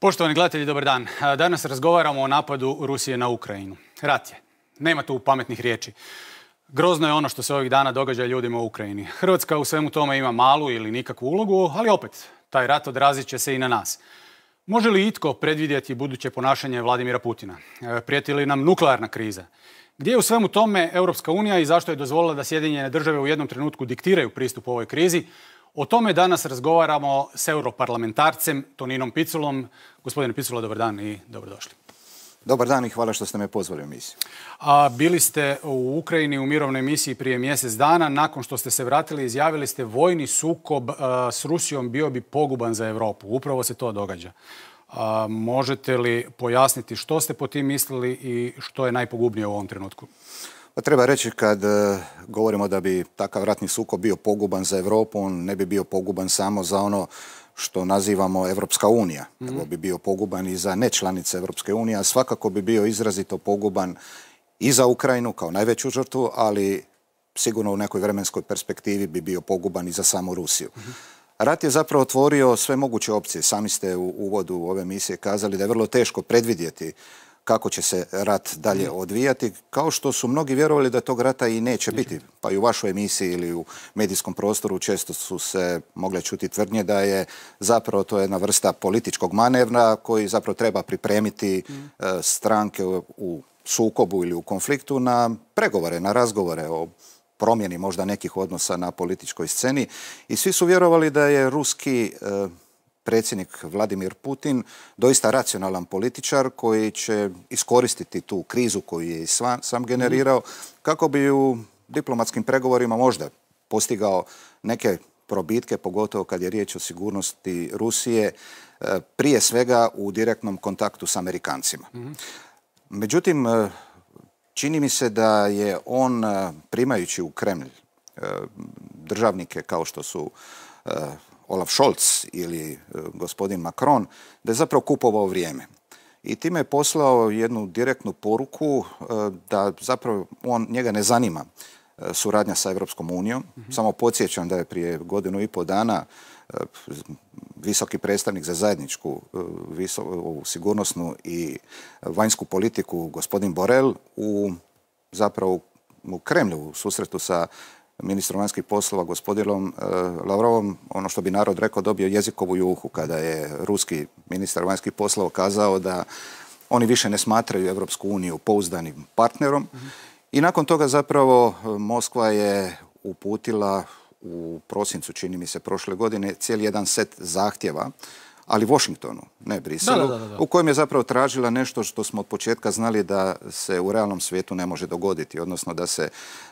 Poštovani gledatelji, dobar dan. Danas razgovaramo o napadu Rusije na Ukrajinu. Rat je. Nema tu pametnih riječi. Grozno je ono što se ovih dana događa ljudima u Ukrajini. Hrvatska u svemu tome ima malu ili nikakvu ulogu, ali opet, taj rat odrazit će se i na nas. Može li itko predvidjeti buduće ponašanje Vladimira Putina? E, prijeti li nam nuklearna kriza? Gdje je u svemu tome Europska unija i zašto je dozvolila da Sjedinjene države u jednom trenutku diktiraju pristup u ovoj krizi, o tome danas razgovaramo s europarlamentarcem Toninom Piculom. Gospodine Picula, dobar dan i dobrodošli. Dobar dan i hvala što ste me pozvali u misiju. A, bili ste u Ukrajini u mirovnoj misiji prije mjesec dana. Nakon što ste se vratili, izjavili ste vojni sukob s Rusijom bio bi poguban za Europu. Upravo se to događa. možete li pojasniti što ste po tim mislili i što je najpogubnije u ovom trenutku? Pa treba reći kad e, govorimo da bi takav ratni sukob bio poguban za Europu, on ne bi bio poguban samo za ono što nazivamo Europska unija, mhm. nego bi bio poguban i za nečlanice Europske unije, a svakako bi bio izrazito poguban i za Ukrajinu kao najveću žrtvu, ali sigurno u nekoj vremenskoj perspektivi bi bio poguban i za samu Rusiju. Mhm. Rat je zapravo otvorio sve moguće opcije. Sami ste u uvodu ove misije kazali da je vrlo teško predvidjeti kako će se rat dalje mhm. odvijati, kao što su mnogi vjerovali da tog rata i neće biti. Pa i u vašoj emisiji ili u medijskom prostoru često su se mogle čuti tvrdnje da je zapravo to jedna vrsta političkog manevra koji zapravo treba pripremiti mhm. e, stranke u sukobu ili u konfliktu na pregovore, na razgovore o promjeni možda nekih odnosa na političkoj sceni. I svi su vjerovali da je ruski e, predsjednik Vladimir Putin doista racionalan političar koji će iskoristiti tu krizu koju je sam generirao kako bi u diplomatskim pregovorima možda postigao neke probitke, pogotovo kad je riječ o sigurnosti Rusije, e, prije svega u direktnom kontaktu s Amerikancima. Međutim, e, čini mi se da je on e, primajući u Kremlj državnike kao što su Olaf Scholz ili e, gospodin Macron, da je zapravo kupovao vrijeme. I time je poslao jednu direktnu poruku e, da zapravo on njega ne zanima e, suradnja sa Europskom unijom. Mhm. Samo podsjećam da je prije godinu i pol dana visoki predstavnik za zajedničku sigurnosnu i vanjsku politiku gospodin Borel u zapravo u Kremlju u susretu sa ministrom vanjskih poslova gospodinom e, Lavrovom, ono što bi narod rekao, dobio jezikovu juhu kada je ruski ministar vanjskih poslova kazao da oni više ne smatraju Europsku uniju pouzdanim partnerom mhm. i nakon toga zapravo e, Moskva je uputila u prosincu, čini mi se, prošle godine cijeli jedan set zahtjeva ali Washingtonu, ne Briselu, u kojem je zapravo tražila nešto što smo od početka znali da se u realnom svijetu ne može dogoditi, odnosno da se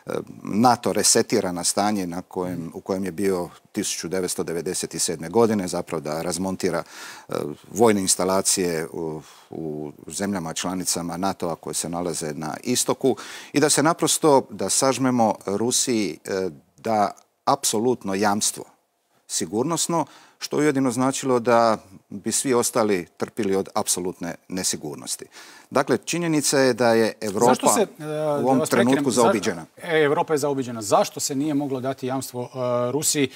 eh, NATO resetira na stanje na kojem, u kojem je bio 1997. godine, zapravo da razmontira eh, vojne instalacije u, u zemljama članicama NATO-a koje se nalaze na istoku i da se naprosto, da sažmemo Rusiji eh, da apsolutno jamstvo sigurnosno što je jedino značilo da bi svi ostali trpili od apsolutne nesigurnosti. Dakle, činjenica je da je Europa u ovom e, trenutku zaobiđena. E, Europa je zaobiđena. Zašto se nije moglo dati jamstvo e, Rusiji?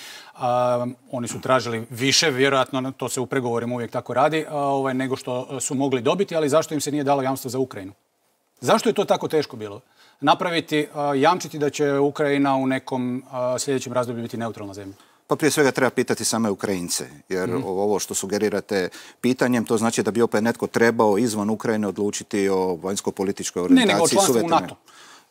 oni su tražili više, vjerojatno to se u pregovorima uvijek tako radi, ovaj, nego što su mogli dobiti, ali zašto im se nije dalo jamstvo za Ukrajinu? Zašto je to tako teško bilo? Napraviti, jamčiti da će Ukrajina u nekom sljedećem razdoblju biti neutralna zemlja? Pa prije svega treba pitati same Ukrajince, jer mhm. ovo što sugerirate pitanjem, to znači da bi opet netko trebao izvan Ukrajine odlučiti o vanjsko-političkoj orijentaciji. Ne, nego u NATO.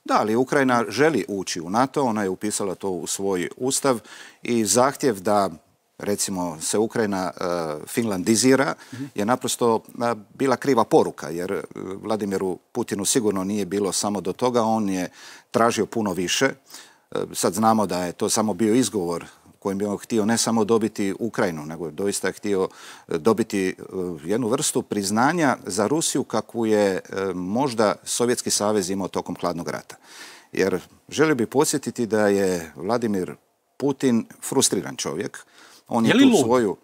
Da, ali Ukrajina želi ući u NATO, ona je upisala to u svoj ustav i zahtjev da recimo se Ukrajina e, finlandizira mhm. je naprosto e, bila kriva poruka jer e, Vladimiru Putinu sigurno nije bilo samo do toga, on je tražio puno više. Sad znamo da je to samo bio izgovor kojim bi on htio ne samo dobiti Ukrajinu, nego je doista htio e, dobiti e, jednu vrstu priznanja za Rusiju kakvu je e, možda Sovjetski savez imao tokom hladnog rata. Jer želio bi posjetiti da je Vladimir Putin frustriran čovjek. On je, je tu svoju...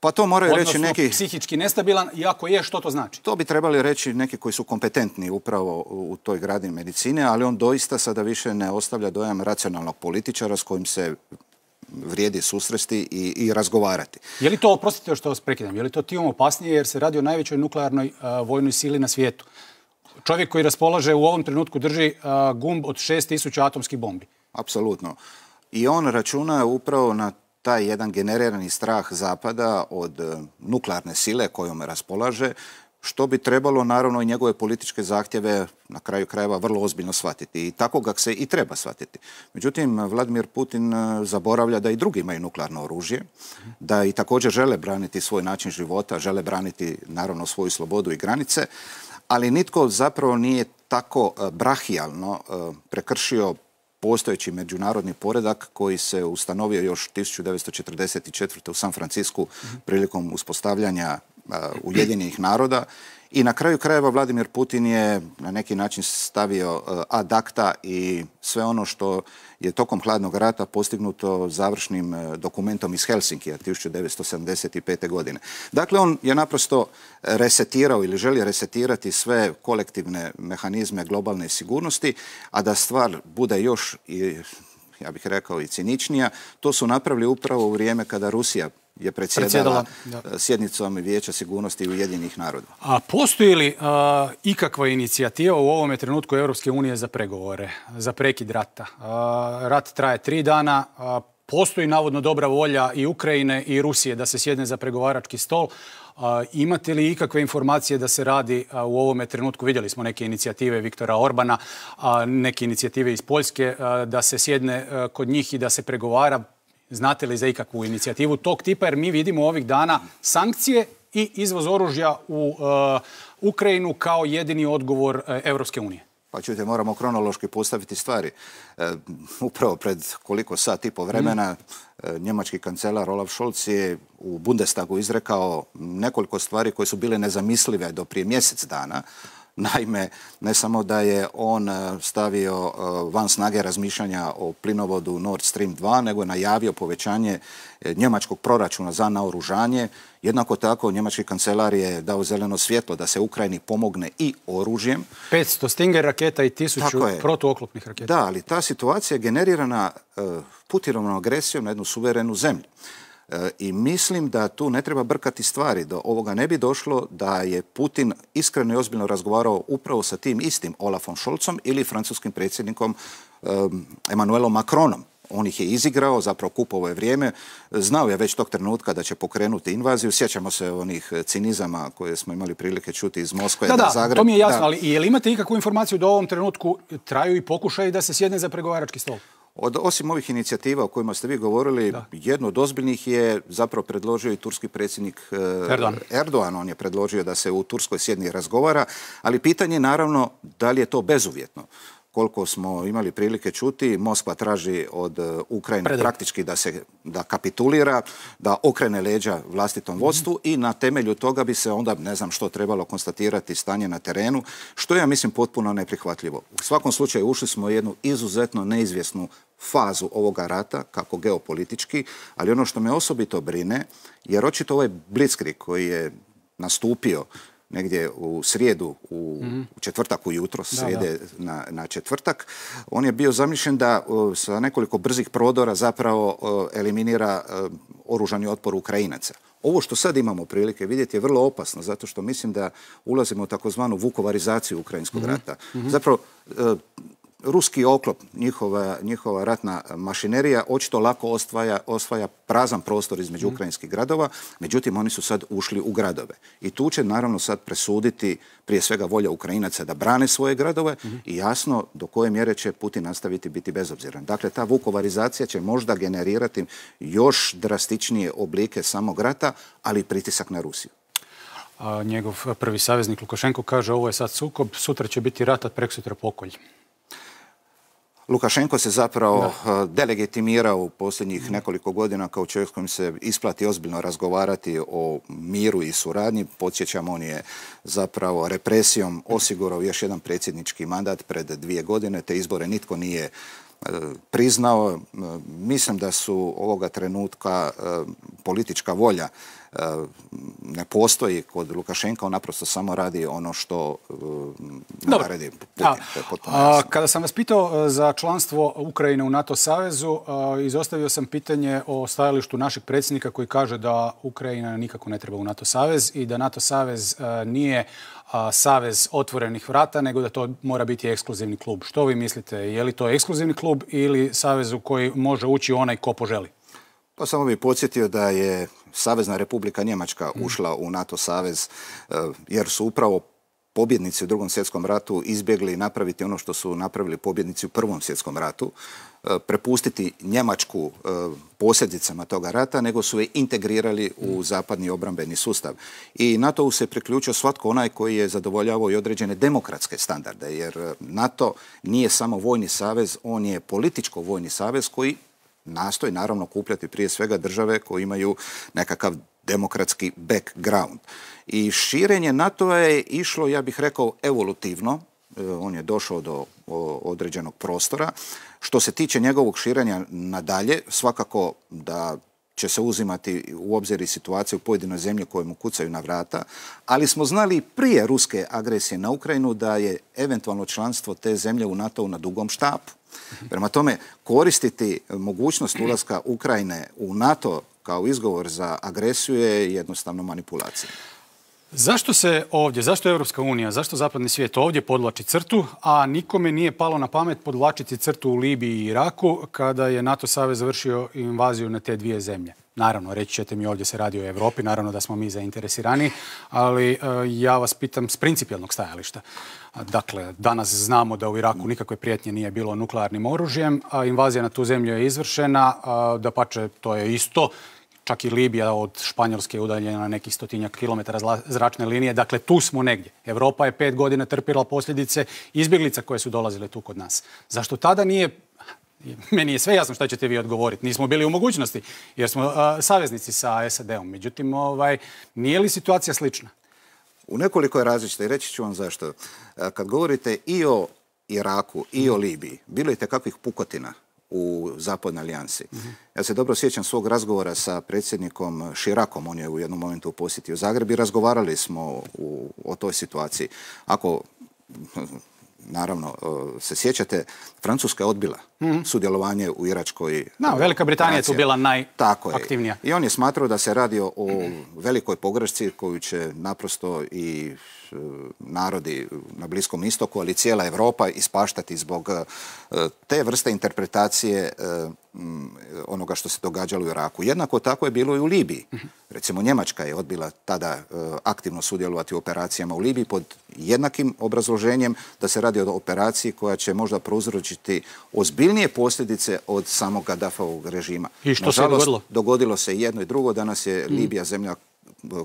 Pa to moraju reći neki... psihički nestabilan i ako je, što to znači? To bi trebali reći neki koji su kompetentni upravo u toj gradi medicine, ali on doista sada više ne ostavlja dojam racionalnog političara s kojim se vrijedi susresti i, i razgovarati. Je li to, oprostite što vas prekidam, je li to tim opasnije jer se radi o najvećoj nuklearnoj vojnoj sili na svijetu? Čovjek koji raspolaže u ovom trenutku drži gumb od 6000 atomskih bombi. Apsolutno. I on računa upravo na taj jedan generirani strah Zapada od e, nuklearne sile kojom raspolaže što bi trebalo naravno i njegove političke zahtjeve na kraju krajeva vrlo ozbiljno shvatiti i tako ga se i treba shvatiti. Međutim, Vladimir Putin eh, zaboravlja da i drugi imaju nuklearno oružje, da i također žele braniti svoj način života, žele braniti naravno svoju slobodu i granice, ali nitko zapravo nije tako eh, brahijalno eh, prekršio postojeći međunarodni poredak koji se ustanovio još 1944. u San Francisku mhm. prilikom uspostavljanja Uh, Ujedinjenih naroda i na kraju krajeva Vladimir Putin je na neki način stavio uh, ad acta i sve ono što je tokom hladnog rata postignuto završnim uh, dokumentom iz Helsinkija 1975. godine. Dakle, on je naprosto resetirao ili želi resetirati sve kolektivne mehanizme globalne sigurnosti, a da stvar bude još i ja bih rekao i ciničnija. To su napravili upravo u vrijeme kada Rusija je predsjedala, e, sjednicom Vijeća sigurnosti Ujedinjenih naroda. A postoji li e, ikakva inicijativa u ovome trenutku Europske unije za pregovore, za prekid rata? E, rat traje tri dana, Postoji navodno dobra volja i Ukrajine i Rusije da se sjedne za pregovarački stol. Imate li ikakve informacije da se radi u ovome trenutku? Vidjeli smo neke inicijative Viktora Orbana, neke inicijative iz Poljske, da se sjedne kod njih i da se pregovara. Znate li za ikakvu inicijativu tog tipa? Jer mi vidimo ovih dana sankcije i izvoz oružja u Ukrajinu kao jedini odgovor Europske unije. Pa čujte, moramo kronološki postaviti stvari. E, upravo pred koliko sat i po vremena mm. e, njemački kancelar Olaf Scholz je u Bundestagu izrekao nekoliko stvari koje su bile nezamislive do prije mjesec dana, Naime, ne samo da je on e, stavio e, van snage razmišljanja o plinovodu Nord Stream 2, nego je najavio povećanje e, njemačkog proračuna za naoružanje. Jednako tako njemački kancelar je dao zeleno svjetlo da se Ukrajini pomogne i oružjem. 500 Stinger raketa i 1000 protuoklopnih raketa. Da, ali ta situacija je generirana Putinovnom agresijom na jednu suverenu zemlju. E, I mislim da tu ne treba brkati stvari, do ovoga ne bi došlo da je Putin iskreno i ozbiljno razgovarao upravo sa tim istim Olafom Šolcom ili francuskim predsjednikom Emanuelom Macronom. On ih je izigrao, zapravo kupovo je vrijeme. Znao je već tog trenutka da će pokrenuti invaziju. Sjećamo se onih cinizama koje smo imali prilike čuti iz Moskve da, da, Zagreb. to mi je jasno, ali imate ikakvu informaciju da u ovom trenutku traju i pokušaju da se sjedne za pregovarački stol? Od, osim ovih inicijativa o kojima ste vi govorili, da. jednu od ozbiljnih je zapravo predložio i turski predsjednik e, Erdogan. On je predložio da se u Turskoj sjedni razgovara, ali pitanje je naravno da li je to bezuvjetno. Koliko smo imali prilike čuti, Moskva traži od e, Ukrajine praktički da se da kapitulira, da okrene leđa vlastitom mhm. vodstvu i na temelju toga bi se onda, ne znam što, trebalo konstatirati stanje na terenu, što ja mislim, potpuno neprihvatljivo. U svakom slučaju ušli smo u jednu izuzetno neizvjesnu fazu ovoga rata, kako geopolitički, ali ono što me osobito brine, jer očito ovaj blitzkrieg koji je nastupio negdje u srijedu, u mm četvrtak ujutro, srijede na, četvrtak, on je bio zamišljen da sa nekoliko brzih prodora zapravo eliminira e, oružani otpor Ukrajinaca. Ovo što sad imamo prilike vidjeti je vrlo opasno, zato što mislim da ulazimo u takozvanu vukovarizaciju Ukrajinskog mhm. rata. Mhm. Zapravo, e, ruski oklop, njihova, njihova ratna mašinerija, očito lako ostvaja, osvaja prazan prostor između mhm. ukrajinskih gradova, međutim oni su sad ušli u gradove. I tu će naravno sad presuditi prije svega volja Ukrajinaca da brane svoje gradove mhm. i jasno do koje mjere će Putin nastaviti biti bezobziran. Dakle, ta vukovarizacija će možda generirati još drastičnije oblike samog rata, ali i pritisak na Rusiju. A njegov prvi saveznik Lukašenko kaže ovo je sad sukob, sutra će biti rat, a preksutra pokolj. Lukašenko se zapravo eh, delegitimirao u posljednjih nekoliko godina kao čovjek s kojim se isplati ozbiljno razgovarati o miru i suradnji. Podsjećam, on je zapravo represijom osigurao još jedan predsjednički mandat pred dvije godine. Te izbore nitko nije eh, priznao. Eh, mislim da su ovoga trenutka politička volja ne postoji kod Lukašenka, on naprosto samo radi ono što e, naredi Putin. kada sam vas pitao e, za članstvo Ukrajine u NATO savezu, e, izostavio sam pitanje o stajalištu našeg predsjednika koji kaže da Ukrajina nikako ne treba u NATO savez i da NATO savez nije savez otvorenih vrata, nego da to mora biti ekskluzivni klub. Što vi mislite, je li to ekskluzivni klub ili savez u koji može ući onaj ko poželi? Pa samo bih podsjetio da je Savezna Republika Njemačka mm. ušla u NATO savez e, jer su upravo pobjednici u drugom svjetskom ratu izbjegli napraviti ono što su napravili pobjednici u prvom svjetskom ratu, e, prepustiti Njemačku e, posljedicama toga rata, nego su je integrirali u mm. zapadni obrambeni sustav. I NATO-u se priključio svatko onaj koji je zadovoljavao i određene demokratske standarde, jer NATO nije samo vojni savez, on je političko vojni savez koji nastoji naravno kupljati prije svega države koje imaju nekakav demokratski background. I širenje NATO-a je išlo, ja bih rekao, evolutivno. E, on je došao do određenog prostora. Što se tiče njegovog širenja nadalje, svakako da će se uzimati u obzir i situacije u pojedinoj zemlji koje mu kucaju na vrata, ali smo znali prije ruske agresije na Ukrajinu da je eventualno članstvo te zemlje u NATO-u na dugom štapu. Prema tome, koristiti mogućnost ulaska Ukrajine u NATO kao izgovor za agresiju je jednostavno manipulacija. Zašto se ovdje, zašto Evropska unija, zašto zapadni svijet ovdje podlači crtu, a nikome nije palo na pamet podlačiti crtu u Libiji i Iraku kada je NATO savez završio invaziju na te dvije zemlje? Naravno, reći ćete mi ovdje se radi o Europi, naravno da smo mi zainteresirani, ali e, ja vas pitam s principijalnog stajališta. Dakle, danas znamo da u Iraku nikakve prijetnje nije bilo nuklearnim oružjem, a invazija na tu zemlju je izvršena, da pače to je isto. Čak i Libija od Španjolske je udaljena na nekih stotinjak kilometara zračne linije. Dakle, tu smo negdje. Europa je pet godina trpila posljedice izbjeglica koje su dolazile tu kod nas. Zašto tada nije meni je sve jasno što ćete vi odgovoriti. Nismo bili u mogućnosti jer smo saveznici sa SAD-om. Međutim, ovaj, nije li situacija slična? U nekoliko je različite i reći ću vam zašto. E, kad govorite i o Iraku i o Libiji, bilo je kakvih pukotina u zapadnoj alijansi. Ja se dobro sjećam svog razgovora sa predsjednikom Širakom, on je u jednom momentu posjetio Zagreb i razgovarali smo o toj situaciji. Ako naravno e, se sjećate, Francuska je odbila mhm. sudjelovanje u Iračkoj... Da, Velika Britanija je tu bila najaktivnija. I on je smatrao da se radi o velikoj pogrešci koju će naprosto i narodi na Bliskom istoku, ali cijela Europa ispaštati zbog e, te vrste interpretacije e, onoga što se događalo u Iraku. Jednako tako je bilo i u Libiji. Recimo Njemačka je odbila tada e, aktivno sudjelovati u operacijama u Libiji pod jednakim obrazloženjem da se radi o operaciji koja će možda prouzročiti ozbiljnije posljedice od samog Gaddafovog režima. I što se dogodilo? Dogodilo se jedno i drugo. Danas je mm. Libija zemlja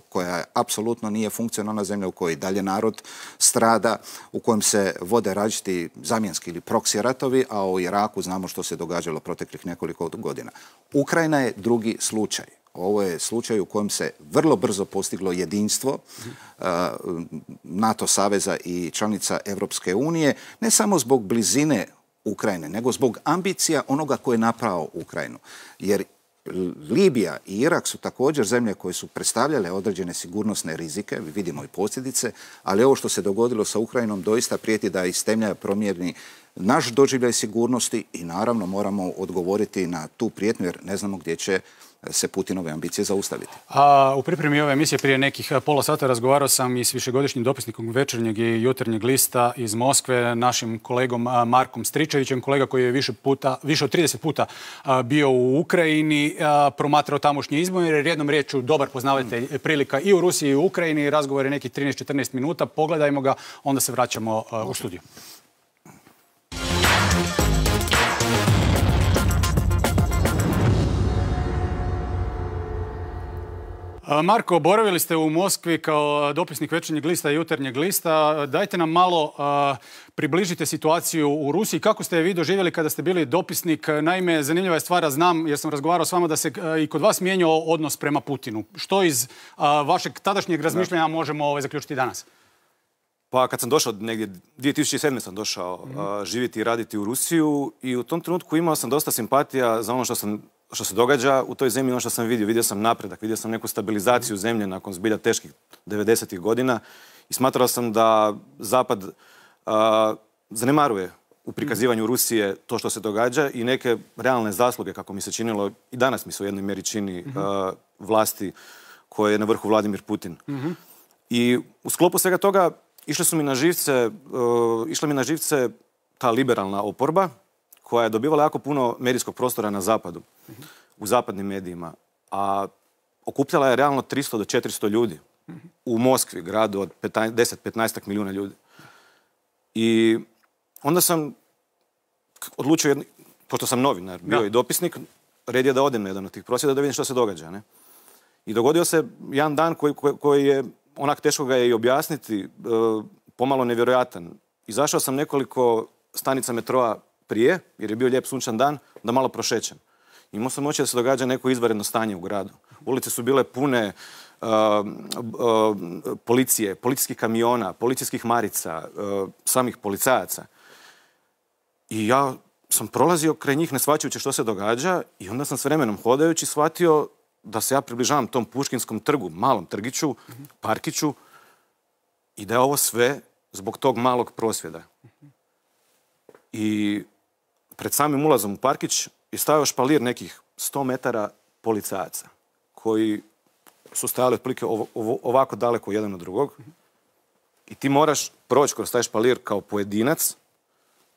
koja apsolutno nije funkcionalna zemlja u kojoj dalje narod strada, u kojem se vode rađiti zamjenski ili proksi ratovi, a o Iraku znamo što se događalo proteklih nekoliko godina. Ukrajina je drugi slučaj. Ovo je slučaj u kojem se vrlo brzo postiglo jedinstvo eh, NATO saveza i članica Europske unije, ne samo zbog blizine Ukrajine, nego zbog ambicija onoga koje je naprao Ukrajinu. Jer Libija i Irak su također zemlje koje su predstavljale određene sigurnosne rizike, vidimo i posljedice, ali ovo što se dogodilo sa Ukrajinom doista prijeti da iz temlja naš doživljaj sigurnosti i naravno moramo odgovoriti na tu prijetnju jer ne znamo gdje će se Putinove ambicije zaustaviti. A u pripremi ove emisije prije nekih eh, pola sata razgovarao sam i s višegodišnjim dopisnikom večernjeg i jutarnjeg lista iz Moskve, našim kolegom eh, Markom Stričevićem, kolega koji je više, puta, više od 30 puta eh, bio u Ukrajini, promatrao tamošnje izbore, jer jednom riječu dobar poznavatelj hmm. prilika i u Rusiji i u Ukrajini, razgovor je nekih 13-14 minuta, pogledajmo ga, onda se vraćamo u studiju. Marko, boravili ste u Moskvi kao dopisnik večernjeg lista i jutarnjeg lista. Dajte nam malo približite situaciju u Rusiji. Kako ste je vi doživjeli kada ste bili dopisnik? Naime, zanimljiva je stvara, znam jer sam razgovarao s vama da se i kod vas mijenjao odnos prema Putinu. Što iz vašeg tadašnjeg razmišljanja možemo ovaj, zaključiti danas? Pa kad sam došao negdje, 2007. sam došao mhm. živjeti i raditi u Rusiju i u tom trenutku imao sam dosta simpatija za ono što, se događa u toj zemlji, ono što sam vidio. Vidio sam napredak, vidio sam neku stabilizaciju mhm. zemlje nakon zbilja teških 90. godina i smatrao sam da Zapad zanemaruje u prikazivanju mhm. Rusije to što se događa i neke realne zasluge, kako mi se činilo, i danas mi se u jednoj meri čini vlasti koje je na vrhu Vladimir Putin. I u sklopu svega toga Išle su mi na živce, e, išla mi na živce ta liberalna oporba koja je dobivala jako puno medijskog prostora na zapadu, u zapadnim medijima. A okupljala je realno 300 do 400 ljudi u Moskvi, gradu od 10-15 milijuna ljudi. I onda sam odlučio, jedni, pošto sam novinar, bio i dopisnik, red je da odem na jedan od tih prosvjeda da vidim što se događa. Ne? I dogodio se jedan dan koji, koji je onak teško ga je i objasniti, e, pomalo nevjerojatan. Izašao sam nekoliko stanica metroa prije, jer je bio lijep sunčan dan, da malo prošećem. Imao sam moće da se događa neko izvaredno stanje u gradu. Ulice su bile pune e, e, policije, policijskih kamiona, policijskih marica, samih policajaca. I ja sam prolazio kraj njih ne shvaćajući što se događa i onda sam s vremenom hodajući shvatio da se ja približavam tom Puškinskom trgu, malom trgiću, parkiću i da je ovo sve zbog tog malog prosvjeda. I pred samim ulazom u parkić je stavio špalir nekih 100 metara policajaca koji su stajali otprilike ovako daleko jedan od drugog. I ti moraš proći kroz taj špalir kao pojedinac.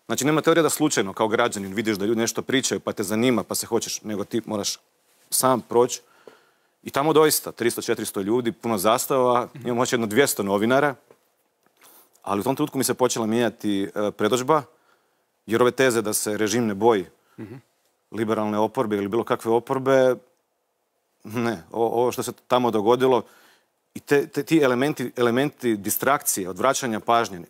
Znači, nema teorija da slučajno kao građanin vidiš da ljudi nešto pričaju pa te zanima pa se hoćeš, nego ti moraš sam proći i tamo doista, 300-400 ljudi, puno zastava, mhm. imamo oči jedno 200 novinara, ali u tom trenutku mi se počela mijenjati e, predođba, jer ove teze da se režim ne boji mhm. liberalne oporbe ili bilo kakve oporbe, ne, ovo što se tamo dogodilo, i ti elementi, distrakcije, odvraćanja pažnje,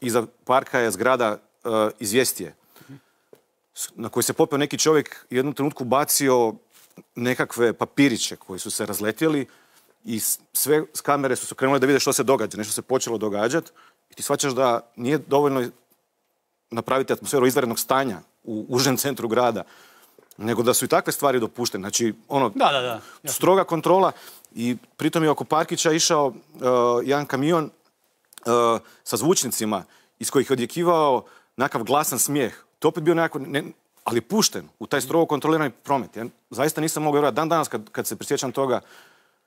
iza parka je zgrada e, izvijestije, mhm. na koji se popio neki čovjek i u jednom trenutku bacio nekakve papiriće koji su se razletjeli i sve s kamere su se krenule da vide što se događa, nešto se počelo događati i ti shvaćaš da nije dovoljno napraviti atmosferu izvanrednog stanja u užem centru grada, nego da su i takve stvari dopuštene. Znači, ono, da, stroga kontrola i pritom je oko Parkića išao uh, jedan kamion uh, sa zvučnicima iz kojih je odjekivao nakav glasan smijeh. To opet bio nekako, ne, ali pušten u taj strogo kontrolirani promet. Ja zaista nisam mogao vjerovati. Dan danas kad se prisjećam toga,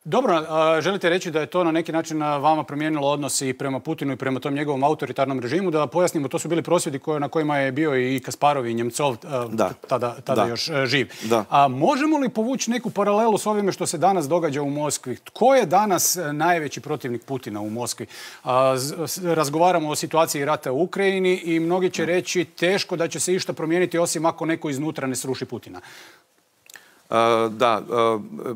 dobro, želite reći da je to na neki način vama promijenilo odnos i prema Putinu i prema tom njegovom autoritarnom režimu. Da pojasnimo, to su bili prosvjedi na kojima je bio i Kasparov i Njemcov tada, još živ. A možemo li povući neku paralelu s ovime što se danas događa u Moskvi? Tko je danas najveći protivnik Putina u Moskvi? razgovaramo o situaciji rata u Ukrajini i mnogi će reći teško da će se išta promijeniti osim ako neko iznutra ne sruši Putina. da,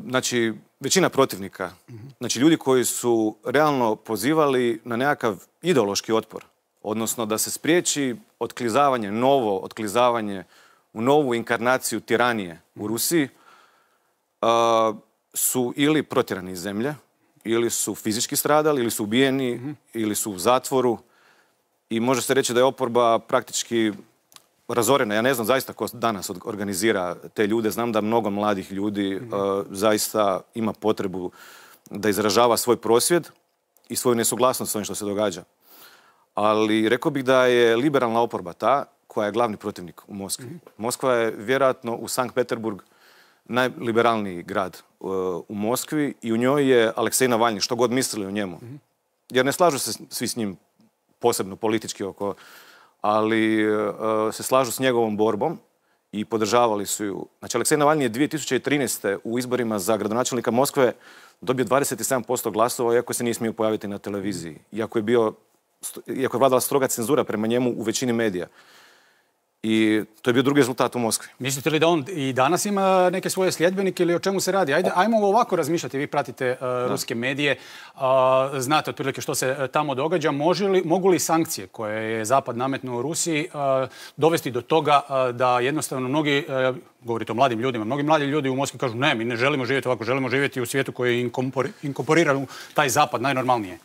znači većina protivnika, znači ljudi koji su realno pozivali na nekakav ideološki otpor, odnosno da se spriječi otklizavanje, novo otklizavanje u novu inkarnaciju tiranije u Rusiji, su ili protjerani iz zemlje, ili su fizički stradali, ili su ubijeni, ili su u zatvoru. I može se reći da je oporba praktički razorena. Ja ne znam zaista ko danas organizira te ljude. Znam da mnogo mladih ljudi mhm. e, zaista ima potrebu da izražava svoj prosvjed i svoju nesuglasnost s ovim što se događa. Ali rekao bih da je liberalna oporba ta koja je glavni protivnik u Moskvi. Mhm. Moskva je vjerojatno u Sankt Peterburg najliberalniji grad e, u Moskvi i u njoj je Aleksej Navalni, što god mislili o njemu. Mhm. Jer ne slažu se svi s njim posebno politički oko ali eh, se slažu s njegovom borbom i podržavali su ju. Znači, Aleksej Navalni je 2013. u izborima za gradonačelnika Moskve dobio 27% glasova, iako se nije smio pojaviti na televiziji. Iako je iako je vladala stroga cenzura prema njemu u većini medija i to je bio drugi rezultat u Moskvi. Mislite li da on i danas ima neke svoje sljedbenike ili o čemu se radi? Ajde, ajmo ovako razmišljati, vi pratite e, ruske medije, znate otprilike što se e, tamo događa. Može li, mogu li sankcije koje je Zapad nametnuo Rusiji e, dovesti do toga da jednostavno mnogi, govorite o mladim ljudima, mnogi mladi ljudi u Moskvi kažu ne, mi ne želimo živjeti ovako, želimo živjeti u svijetu koji je inkorporiran taj Zapad najnormalnije?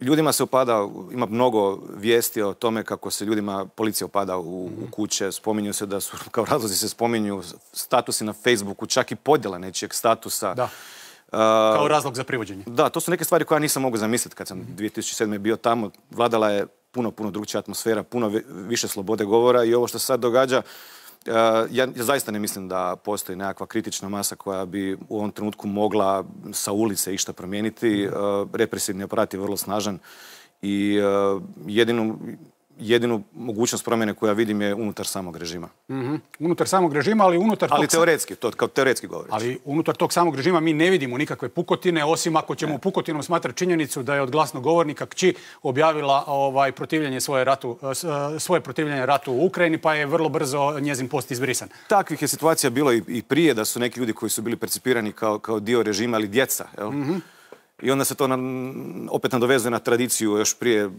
ljudima se upada, ima mnogo vijesti o tome kako se ljudima policija opada u, mhm. kuće, spominju se da su, kao razlozi se spominju statusi na Facebooku, čak i podjela nečijeg statusa. Da. Kao razlog za privođenje. Da, to su neke stvari koje ja nisam mogu zamisliti kad sam 2007. Mhm. bio tamo. Vladala je puno, puno drugčija atmosfera, puno više slobode govora i ovo što se sad događa, Eh, ja zaista ne mislim da postoji nekakva kritična masa koja bi u ovom trenutku mogla sa ulice išta promijeniti. Mhm. Eh, represivni aparat je vrlo snažan i eh, jedino jedinu mogućnost promjene koja vidim je unutar samog režima. Mhm. Unutar samog režima, ali unutar... Ali teoretski, to kao teoretski govorim. Ali unutar tog samog režima mi ne vidimo nikakve pukotine, osim ako ćemo pukotinom smatrati činjenicu da je od govornika kći objavila ovaj, protivljenje svoje, ratu, eh, eh, protivljenje ratu u Ukrajini, pa je vrlo brzo njezin post izbrisan. Takvih je situacija bilo i, prije, da su neki ljudi koji su bili percipirani kao, dio režima, ali djeca, jel? Mhm. I onda se to opet nadovezuje na tradiciju još prije